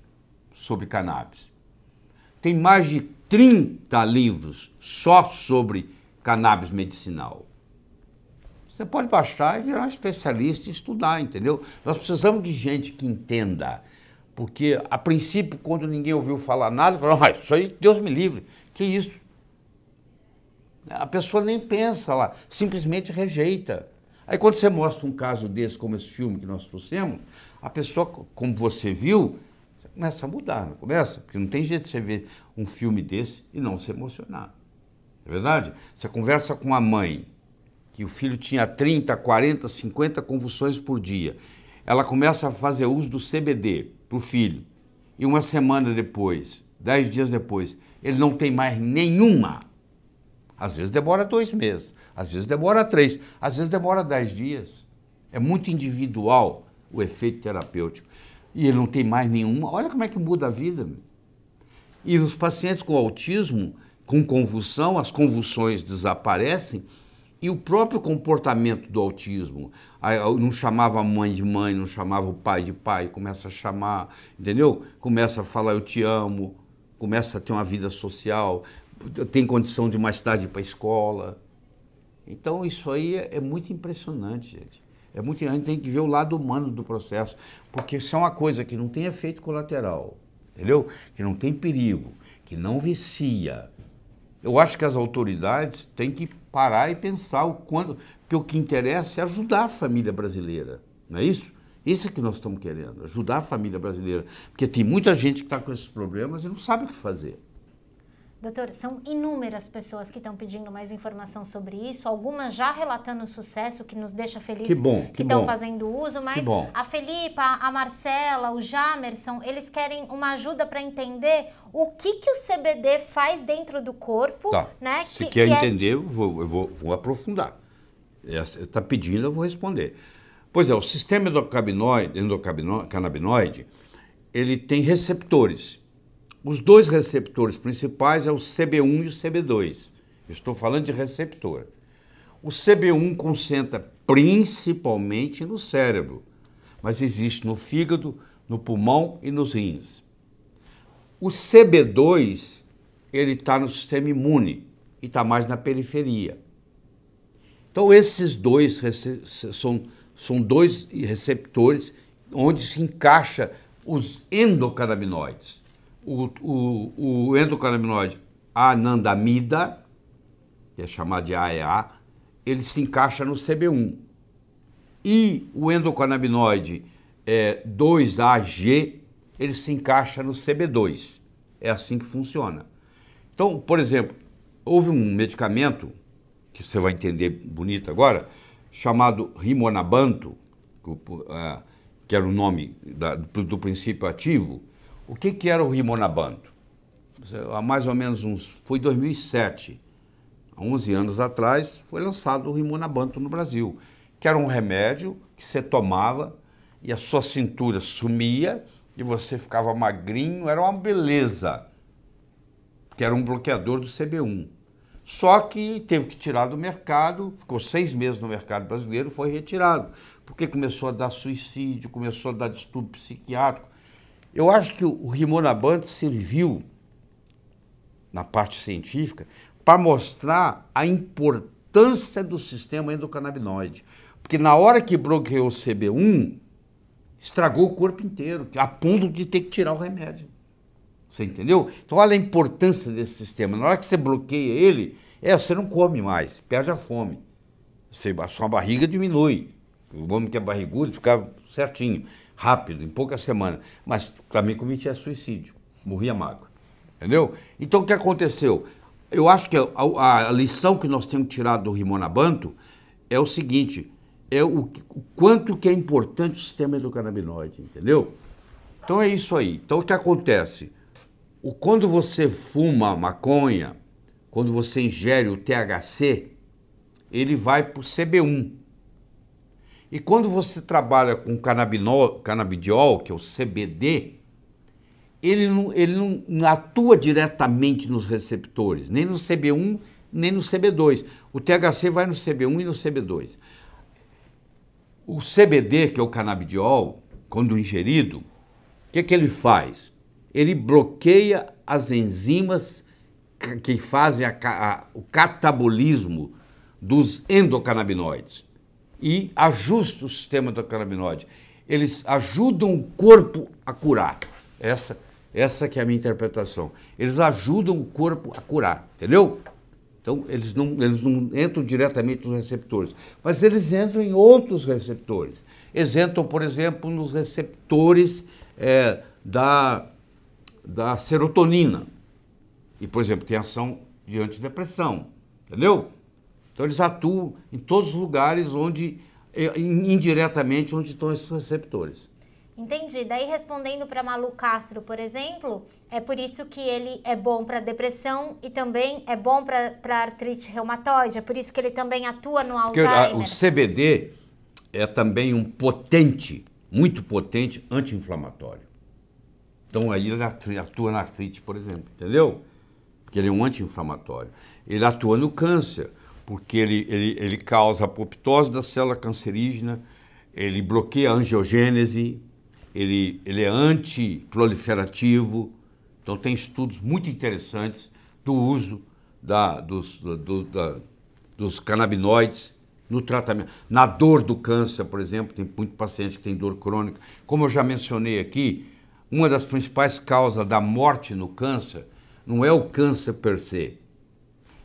sobre cannabis. Tem mais de 30 livros só sobre cannabis medicinal. Você pode baixar e virar um especialista e estudar, entendeu? Nós precisamos de gente que entenda. Porque, a princípio, quando ninguém ouviu falar nada, falaram, ah, isso aí, Deus me livre. Que isso? A pessoa nem pensa lá, simplesmente rejeita. Aí quando você mostra um caso desse, como esse filme que nós trouxemos, a pessoa, como você viu, começa a mudar, não começa? Porque não tem jeito de você ver um filme desse e não se emocionar. É verdade? Você conversa com a mãe, que o filho tinha 30, 40, 50 convulsões por dia. Ela começa a fazer uso do CBD para o filho. E uma semana depois, dez dias depois, ele não tem mais nenhuma às vezes demora dois meses, às vezes demora três, às vezes demora dez dias. É muito individual o efeito terapêutico. E ele não tem mais nenhuma. Olha como é que muda a vida. E nos pacientes com autismo, com convulsão, as convulsões desaparecem e o próprio comportamento do autismo. Não chamava a mãe de mãe, não chamava o pai de pai, começa a chamar, entendeu? Começa a falar eu te amo, começa a ter uma vida social, tem condição de mais tarde ir para a escola. Então isso aí é, é, muito impressionante, gente. É muito, a gente tem que ver o lado humano do processo, porque se é uma coisa que não tem efeito colateral, entendeu? Que não tem perigo, que não vicia. Eu acho que as autoridades têm que parar e pensar o quanto, porque o que interessa é ajudar a família brasileira, não é isso? Isso é que nós estamos querendo, ajudar a família brasileira, porque tem muita gente que está com esses problemas e não sabe o que fazer. Doutor, são inúmeras pessoas que estão pedindo mais informação sobre isso, algumas já relatando sucesso, que nos deixa felizes que, que, que estão fazendo uso, mas a Felipa, a Marcela, o Jamerson, eles querem uma ajuda para entender o que, que o CBD faz dentro do corpo. Tá. Né? Se que, quer que é entender, é... eu, vou, eu vou, vou aprofundar. Está é, pedindo, eu vou responder. Pois é, o sistema endocannabinoide, endocannabinoide ele tem receptores os dois receptores principais é o CB1 e o CB2. estou falando de receptor. O CB1 concentra principalmente no cérebro, mas existe no fígado, no pulmão e nos rins. O CB2 ele está no sistema imune e está mais na periferia. Então esses dois são, são dois receptores onde se encaixa os endocannabinoides o, o, o endocannabinoide anandamida, que é chamado de AEA, ele se encaixa no CB1. E o endocannabinoide é, 2AG, ele se encaixa no CB2. É assim que funciona. Então, por exemplo, houve um medicamento, que você vai entender bonito agora, chamado Rimonabanto, que era é o nome da, do, do princípio ativo, o que, que era o Rimonabando? Há mais ou menos uns. Foi 2007, há 11 anos atrás, foi lançado o Rimonabando no Brasil, que era um remédio que você tomava e a sua cintura sumia e você ficava magrinho, era uma beleza, que era um bloqueador do CB1. Só que teve que tirar do mercado, ficou seis meses no mercado brasileiro, foi retirado, porque começou a dar suicídio, começou a dar distúrbio psiquiátrico, eu acho que o Rimonabante serviu, na parte científica, para mostrar a importância do sistema endocannabinoide. Porque na hora que bloqueou o CB1, estragou o corpo inteiro, a ponto de ter que tirar o remédio. Você entendeu? Então olha a importância desse sistema. Na hora que você bloqueia ele, é, você não come mais, perde a fome. Você, a sua barriga diminui. O homem que é barrigudo fica certinho rápido, em poucas semanas. Mas também cometia suicídio, morria magro. Entendeu? Então o que aconteceu? Eu acho que a, a lição que nós temos que tirar do Rimona Banto é o seguinte: é o, o quanto que é importante o sistema endocannabinoide, entendeu? Então é isso aí. Então o que acontece? O, quando você fuma maconha, quando você ingere o THC, ele vai para o CB1, e quando você trabalha com canabidiol, que é o CBD, ele não, ele não atua diretamente nos receptores, nem no CB1, nem no CB2. O THC vai no CB1 e no CB2. O CBD, que é o canabidiol, quando ingerido, o que, que ele faz? Ele bloqueia as enzimas que fazem a, a, o catabolismo dos endocannabinoides e ajusta o sistema endocannabinoide. Eles ajudam o corpo a curar. Essa, essa que é a minha interpretação. Eles ajudam o corpo a curar, entendeu? Então, eles não, eles não entram diretamente nos receptores, mas eles entram em outros receptores. Eles entram, por exemplo, nos receptores é, da, da serotonina. E, por exemplo, tem ação de antidepressão, entendeu? Então eles atuam em todos os lugares onde, eh, indiretamente, onde estão esses receptores. Entendi. Daí respondendo para Malu Castro, por exemplo, é por isso que ele é bom para depressão e também é bom para artrite reumatoide. É por isso que ele também atua no Porque Alzheimer. o CBD é também um potente, muito potente anti-inflamatório. Então aí ele atua na artrite, por exemplo, entendeu? Porque ele é um anti-inflamatório. Ele atua no câncer porque ele, ele, ele causa apoptose da célula cancerígena, ele bloqueia a angiogênese, ele, ele é antiproliferativo. Então, tem estudos muito interessantes do uso da, dos, do, da, dos canabinoides no tratamento. Na dor do câncer, por exemplo, tem muito paciente que tem dor crônica. Como eu já mencionei aqui, uma das principais causas da morte no câncer não é o câncer per se,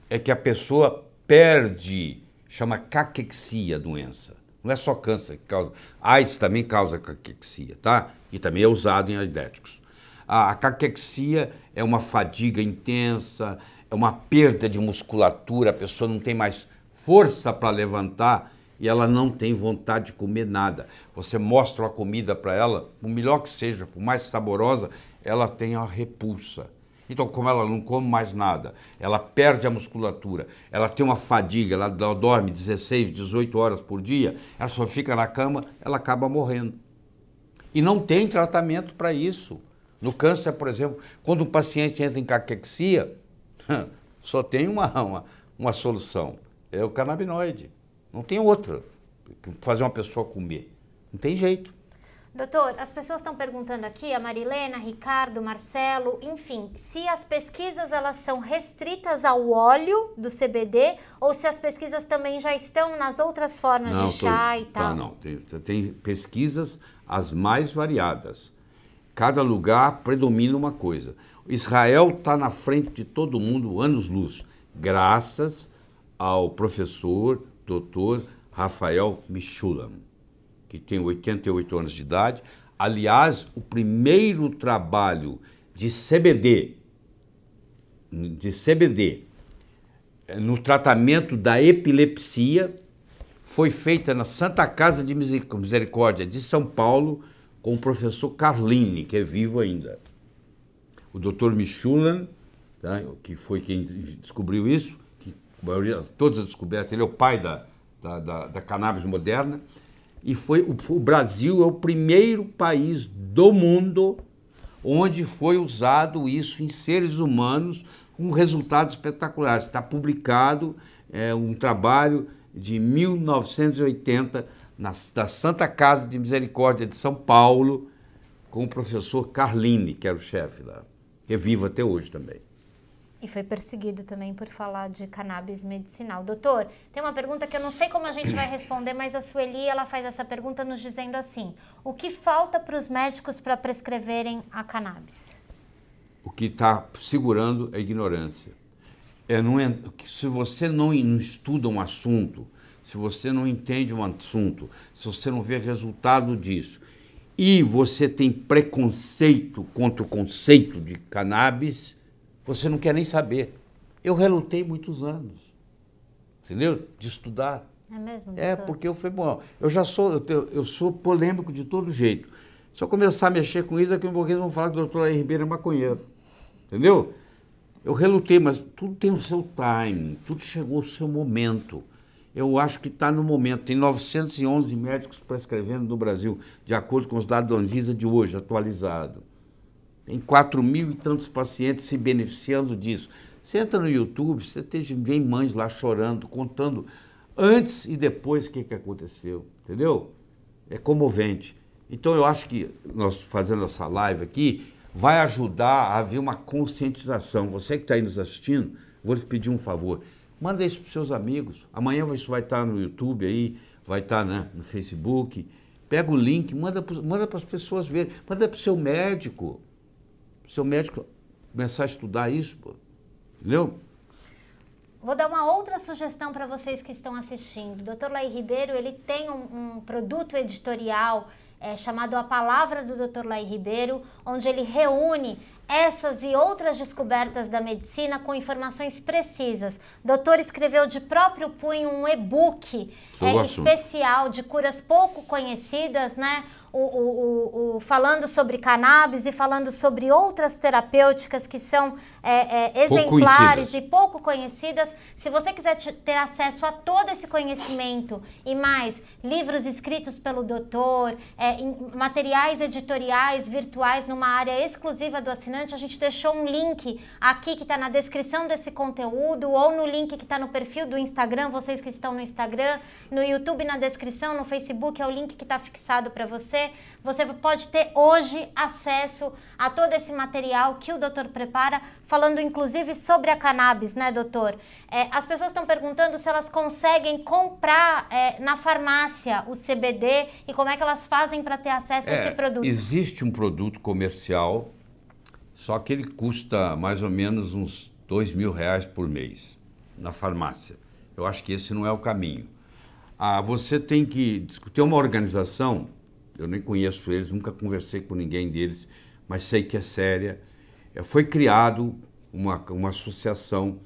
é que a pessoa perde, chama caquexia a doença. Não é só câncer que causa. AIDS também causa caquexia, tá? E também é usado em aidéticos. A, a caquexia é uma fadiga intensa, é uma perda de musculatura, a pessoa não tem mais força para levantar e ela não tem vontade de comer nada. Você mostra uma comida para ela, o melhor que seja, por mais saborosa, ela tem a repulsa. Então, como ela não come mais nada, ela perde a musculatura, ela tem uma fadiga, ela dorme 16, 18 horas por dia, ela só fica na cama, ela acaba morrendo. E não tem tratamento para isso. No câncer, por exemplo, quando o paciente entra em caquexia, só tem uma, uma, uma solução: é o canabinoide. Não tem outra. Fazer uma pessoa comer. Não tem jeito. Doutor, as pessoas estão perguntando aqui, a Marilena, Ricardo, Marcelo, enfim, se as pesquisas elas são restritas ao óleo do CBD ou se as pesquisas também já estão nas outras formas não, de chá tô, e tal. Tá, não, tem, tem pesquisas as mais variadas. Cada lugar predomina uma coisa. Israel está na frente de todo mundo, anos-luz, graças ao professor, doutor Rafael Michulam que tem 88 anos de idade. Aliás, o primeiro trabalho de CBD, de CBD, no tratamento da epilepsia, foi feita na Santa Casa de Misericórdia de São Paulo com o professor Carlini, que é vivo ainda. O doutor Michulan, né, que foi quem descobriu isso, que todas as descobertas, ele é o pai da, da, da, da cannabis moderna, e foi o, o Brasil é o primeiro país do mundo onde foi usado isso em seres humanos com resultados espetaculares. Está publicado é, um trabalho de 1980 na, da Santa Casa de Misericórdia de São Paulo com o professor Carlini, que era o chefe lá, que é vivo até hoje também e foi perseguido também por falar de cannabis medicinal. Doutor, tem uma pergunta que eu não sei como a gente vai responder, mas a Sueli ela faz essa pergunta nos dizendo assim: o que falta para os médicos para prescreverem a cannabis? O que está segurando é a ignorância. É, não é, se você não, não estuda um assunto, se você não entende um assunto, se você não vê resultado disso e você tem preconceito contra o conceito de cannabis, você não quer nem saber. Eu relutei muitos anos, entendeu? De estudar. É mesmo? É, porque eu falei, bom, eu já sou, eu, tenho, eu, sou polêmico de todo jeito. Se eu começar a mexer com isso, daqui a um pouquinho vão falar que o doutor Lair Ribeiro é maconheiro. Entendeu? Eu relutei, mas tudo tem o seu time, tudo chegou ao seu momento. Eu acho que está no momento. Tem 911 médicos prescrevendo no Brasil, de acordo com os dados da Anvisa de hoje, atualizado. Tem 4 mil e tantos pacientes se beneficiando disso. Você entra no YouTube, você vê mães lá chorando, contando antes e depois o que, que aconteceu, entendeu? É comovente. Então eu acho que nós fazendo essa live aqui vai ajudar a haver uma conscientização. Você que está aí nos assistindo, vou lhe pedir um favor. Manda isso para seus amigos. Amanhã isso vai estar tá no YouTube aí, vai estar tá, né, no Facebook. Pega o link, manda para manda as pessoas verem, manda para o seu médico seu médico começar a estudar isso, pô, entendeu? Vou dar uma outra sugestão para vocês que estão assistindo. O Dr. Laí Ribeiro, ele tem um, um produto editorial é, chamado A Palavra do Dr. Laí Ribeiro, onde ele reúne essas e outras descobertas da medicina com informações precisas. O doutor escreveu de próprio punho um e-book é, é especial de curas pouco conhecidas, né? o, o, o, falando sobre cannabis e falando sobre outras terapêuticas que são é, é, exemplares pouco e pouco conhecidas. Se você quiser ter acesso a todo esse conhecimento e mais, livros escritos pelo doutor, é, materiais editoriais virtuais numa área exclusiva do assinante, a gente deixou um link aqui que está na descrição desse conteúdo ou no link que está no perfil do Instagram, vocês que estão no Instagram, no YouTube na descrição, no Facebook é o link que está fixado para você. Você pode ter hoje acesso a todo esse material que o doutor prepara, falando inclusive sobre a cannabis, né, doutor? É, as pessoas estão perguntando se elas conseguem comprar é, na farmácia o CBD e como é que elas fazem para ter acesso é, a esse produto. Existe um produto comercial, só que ele custa mais ou menos uns dois mil reais por mês na farmácia. Eu acho que esse não é o caminho. Ah, você tem que ter uma organização eu nem conheço eles, nunca conversei com ninguém deles, mas sei que é séria. É, foi criado uma, uma associação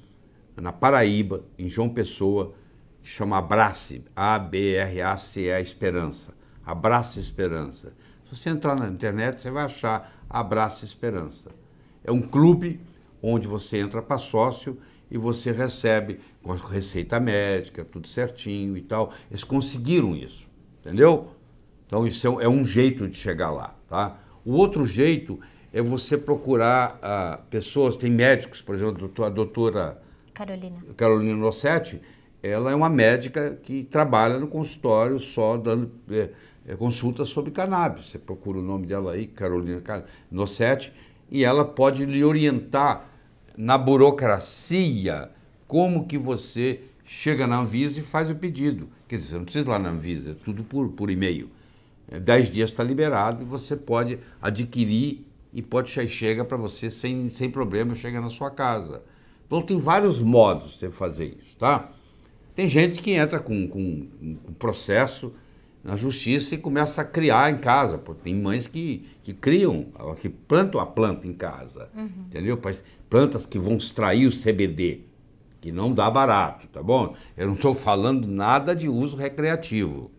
na Paraíba, em João Pessoa, que chama Abrace, A-B-R-A-C-E Esperança. Abraça Esperança. Se você entrar na internet, você vai achar Abraça Esperança. É um clube onde você entra para sócio e você recebe com receita médica, tudo certinho e tal. Eles conseguiram isso, entendeu? Então, isso é, é um jeito de chegar lá. Tá? O outro jeito é você procurar ah, pessoas, tem médicos, por exemplo, a doutora Carolina, Carolina ela é uma médica que trabalha no consultório só dando é, eh, é, eh, consultas sobre cannabis. Você procura o nome dela aí, Carolina Rossetti, e ela pode lhe orientar na burocracia como que você chega na Anvisa e faz o pedido. Quer dizer, você não precisa ir lá na Anvisa, é tudo por, por e-mail. 10 é, dias está liberado e você pode adquirir e pode chega para você sem, sem problema, chega na sua casa. Então tem vários modos de fazer isso, tá? Tem gente que entra com, com, com processo na justiça e começa a criar em casa. Pô, tem mães que, que criam, que plantam a planta em casa, uhum. entendeu? Plantas que vão extrair o CBD, que não dá barato, tá bom? Eu não estou falando nada de uso recreativo.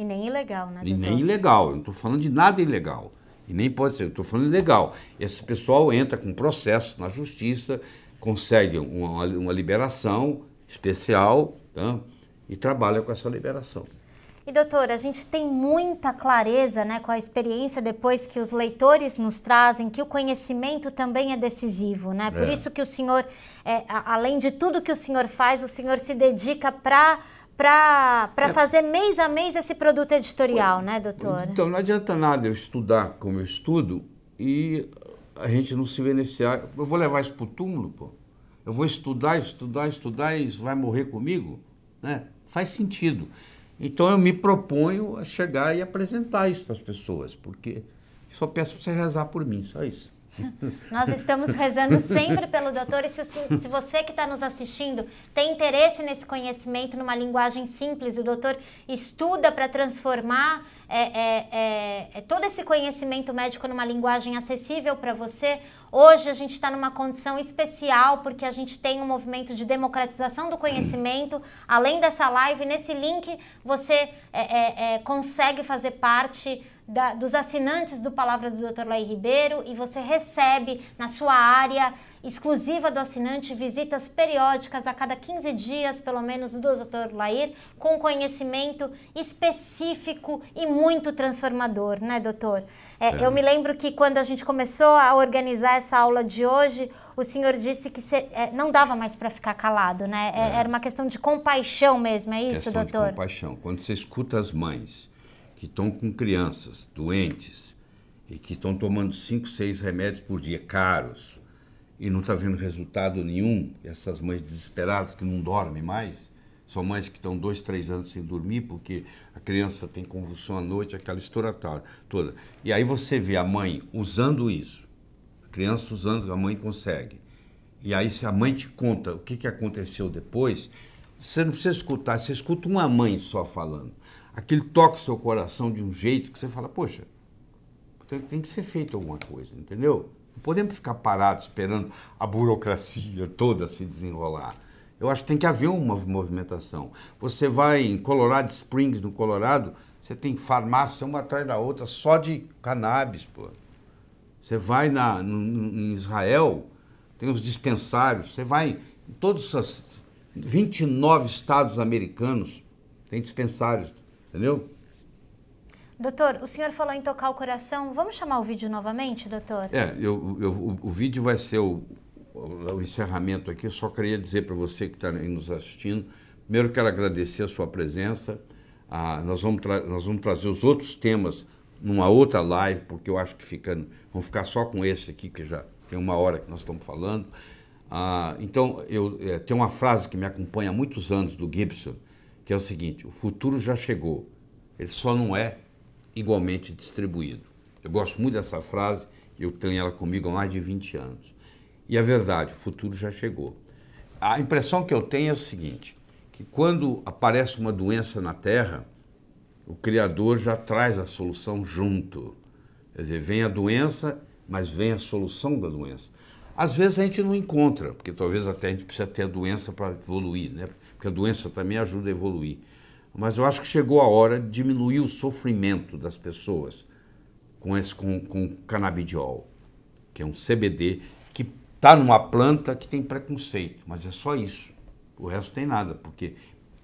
E nem ilegal, né? Doutor? E nem ilegal. Eu não estou falando de nada ilegal. E nem pode ser, eu estou falando ilegal. Esse pessoal entra com processo na justiça, consegue uma, uma liberação especial tá? e trabalha com essa liberação. E doutor a gente tem muita clareza né, com a experiência depois que os leitores nos trazem, que o conhecimento também é decisivo, né? Por é. isso que o senhor, é, além de tudo que o senhor faz, o senhor se dedica para para é. fazer mês a mês esse produto editorial, né, doutor? Então, não adianta nada eu estudar como eu estudo e a gente não se beneficiar. Eu vou levar isso para o túmulo, pô. Eu vou estudar, estudar, estudar e isso vai morrer comigo? Né? Faz sentido. Então eu me proponho a chegar e apresentar isso para as pessoas, porque só peço para você rezar por mim, só isso. [laughs] Nós estamos rezando sempre pelo doutor e se, se você que está nos assistindo tem interesse nesse conhecimento numa linguagem simples, o doutor estuda para transformar é, é, é, é, todo esse conhecimento médico numa linguagem acessível para você. Hoje a gente está numa condição especial porque a gente tem um movimento de democratização do conhecimento. Além dessa live, nesse link você é, é, consegue fazer parte da, dos assinantes do Palavra do Dr. Laí Ribeiro e você recebe na sua área exclusiva do assinante visitas periódicas a cada 15 dias, pelo menos, do Dr. Lair, com conhecimento específico e muito transformador, né, doutor? É, é. Eu me lembro que quando a gente começou a organizar essa aula de hoje, o senhor disse que é, não dava mais para ficar calado, né? É, é. Era uma questão de compaixão mesmo, é isso, questão doutor? De compaixão. Quando você escuta as mães que estão com crianças doentes e que estão tomando cinco, seis remédios por dia caros e não está vendo resultado nenhum, essas mães desesperadas que não dormem mais, são mães que estão dois, três anos sem dormir porque a criança tem convulsão à noite, aquela estouratória toda. E aí você vê a mãe usando isso, a criança usando, a mãe consegue. E aí se a mãe te conta o que, que aconteceu depois, você não precisa escutar, você escuta uma mãe só falando aquilo toca o seu coração de um jeito que você fala, poxa, tem que ser feito alguma coisa, entendeu? Não podemos ficar parados esperando a burocracia toda se desenrolar. Eu acho que tem que haver uma movimentação. Você vai em Colorado Springs, no Colorado, você tem farmácia uma atrás da outra só de cannabis, pô. Você vai na, no, em Israel, tem os dispensários, você vai em todos os 29 estados americanos, tem dispensários Entendeu? Doutor, o senhor falou em tocar o coração. Vamos chamar o vídeo novamente, doutor? É, eu, eu o, o, vídeo vai ser o, o, o encerramento aqui. Eu só queria dizer para você que está nos assistindo, primeiro quero agradecer a sua presença. Ah, nós, vamos nós vamos trazer os outros temas numa outra live, porque eu acho que ficando, vamos ficar só com esse aqui, que já tem uma hora que nós estamos falando. Ah, então, eu, é, tem uma frase que me acompanha há muitos anos do Gibson, que é o seguinte: o futuro já chegou, ele só não é igualmente distribuído. Eu gosto muito dessa frase, eu tenho ela comigo há mais de 20 anos. E é verdade, o futuro já chegou. A impressão que eu tenho é o seguinte: que quando aparece uma doença na Terra, o Criador já traz a solução junto. Quer dizer, vem a doença, mas vem a solução da doença. Às vezes a gente não encontra, porque talvez até a gente precisa ter a doença para evoluir, né? porque a doença também ajuda a evoluir. Mas eu acho que chegou a hora de diminuir o sofrimento das pessoas com, esse, com, com canabidiol, que é um CBD que está numa planta que tem preconceito, mas é só isso. O resto tem nada, porque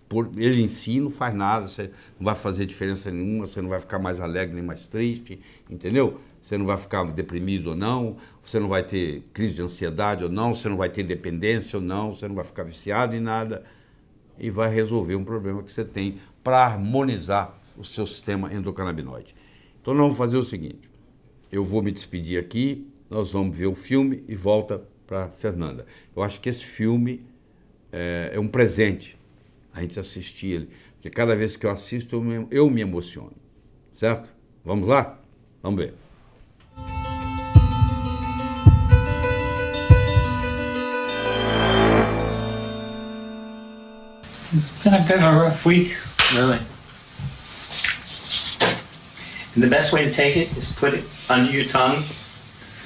por, ele em si não faz nada, você não vai fazer diferença nenhuma, você não vai ficar mais alegre nem mais triste, entendeu? Você não vai ficar deprimido ou não, você não vai ter crise de ansiedade ou não, você não vai ter dependência ou não, você não vai ficar viciado em nada e vai resolver um problema que você tem para harmonizar o seu sistema endocannabinoide. Então nós vamos fazer o seguinte, eu vou me despedir aqui, nós vamos ver o filme e volta para Fernanda. Eu acho que esse filme é, é, um presente, a gente assistir ele, porque cada vez que eu assisto eu me, eu me emociono, certo? Vamos lá? Vamos ver. It's been a bit of a rough week, really. And the best way to take it is put it under your tongue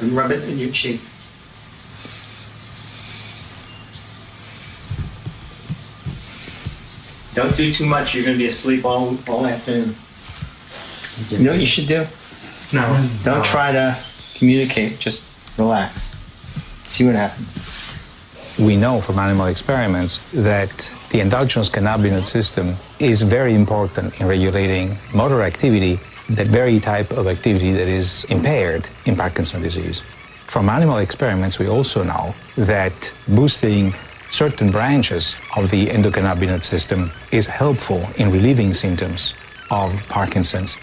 and rub it in your cheek. Don't do too much. You're going to be asleep all, all afternoon. You know what you should do? No. Don't try to communicate. Just relax. See what happens we know from animal experiments that the endogenous cannabinoid system is very important in regulating motor activity, that very type of activity that is impaired in Parkinson's disease. From animal experiments, we also know that boosting certain branches of the endocannabinoid system is helpful in relieving symptoms of Parkinson's.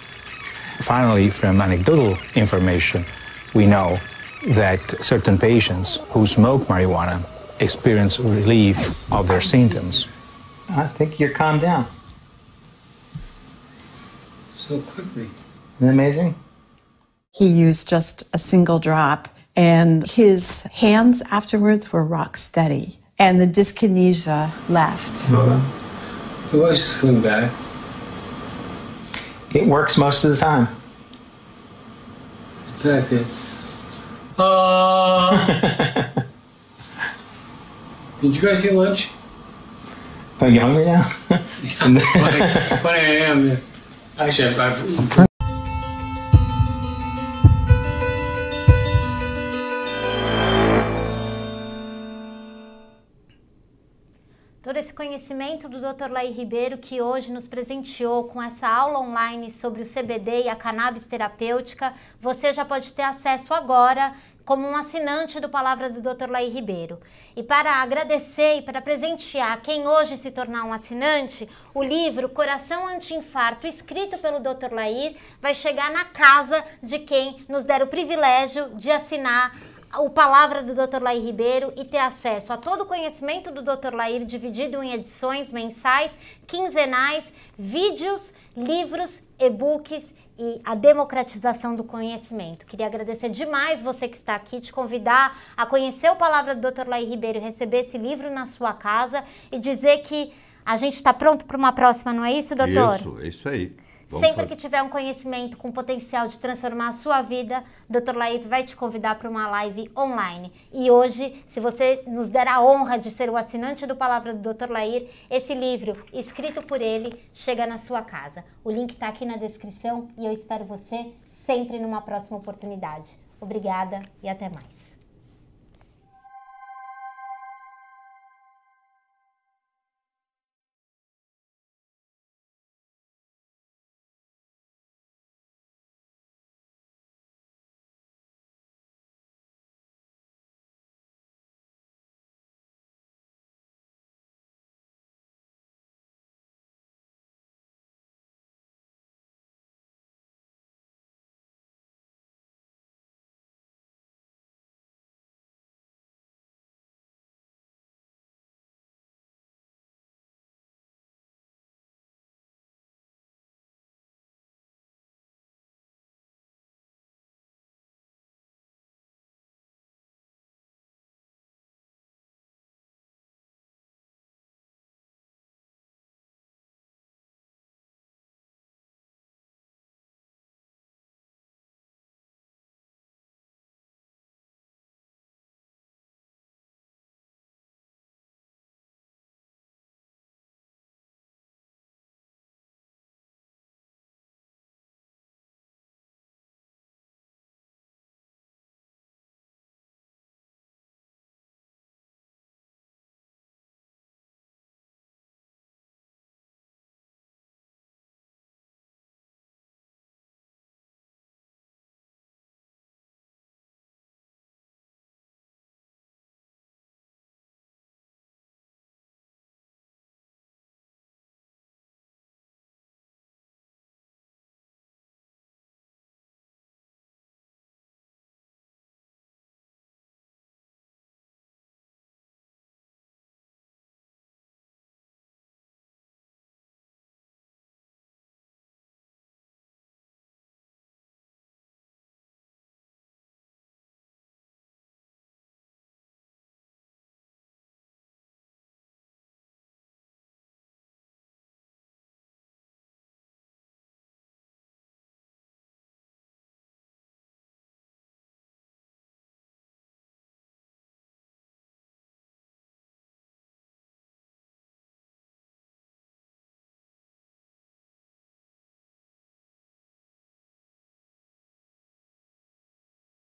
Finally, from anecdotal information, we know that certain patients who smoke marijuana experience relief of their symptoms. I think you're calmed down. So quickly. Isn't that amazing? He used just a single drop, and his hands afterwards were rock steady, and the dyskinesia left. Uh-huh. The voice coming back. It works most of the time. In fact, it's. Uh... [laughs] Sind you guys in lunch? Oh, yeah, yeah. yeah 1 a.m. Actually, I've, I've todo esse conhecimento do Dr. Laí Ribeiro que hoje nos presenteou com essa aula online sobre o CBD e a cannabis terapêutica, você já pode ter acesso agora como um assinante do Palavra do Dr. Laí Ribeiro. E para agradecer e para presentear quem hoje se tornar um assinante, o livro Coração Antiinfarto, escrito pelo Dr. Lair, vai chegar na casa de quem nos der o privilégio de assinar o Palavra do Dr. Lair Ribeiro e ter acesso a todo o conhecimento do Dr. Lair dividido em edições mensais, quinzenais, vídeos, livros, e-books e a democratização do conhecimento. Queria agradecer demais você que está aqui, te convidar a conhecer o Palavra do Dr. Laí Ribeiro, receber esse livro na sua casa e dizer que a gente está pronto para uma próxima, não é isso, doutor? Isso, é isso aí. Vamos Sempre fazer. que tiver um conhecimento com potencial de transformar a sua vida, Dr. Laito vai te convidar para uma live online. E hoje, se você nos der a honra de ser o assinante do Palavra do Dr. Lair, esse livro, escrito por ele, chega na sua casa. O link está aqui na descrição e eu espero você sempre numa próxima oportunidade. Obrigada e até mais.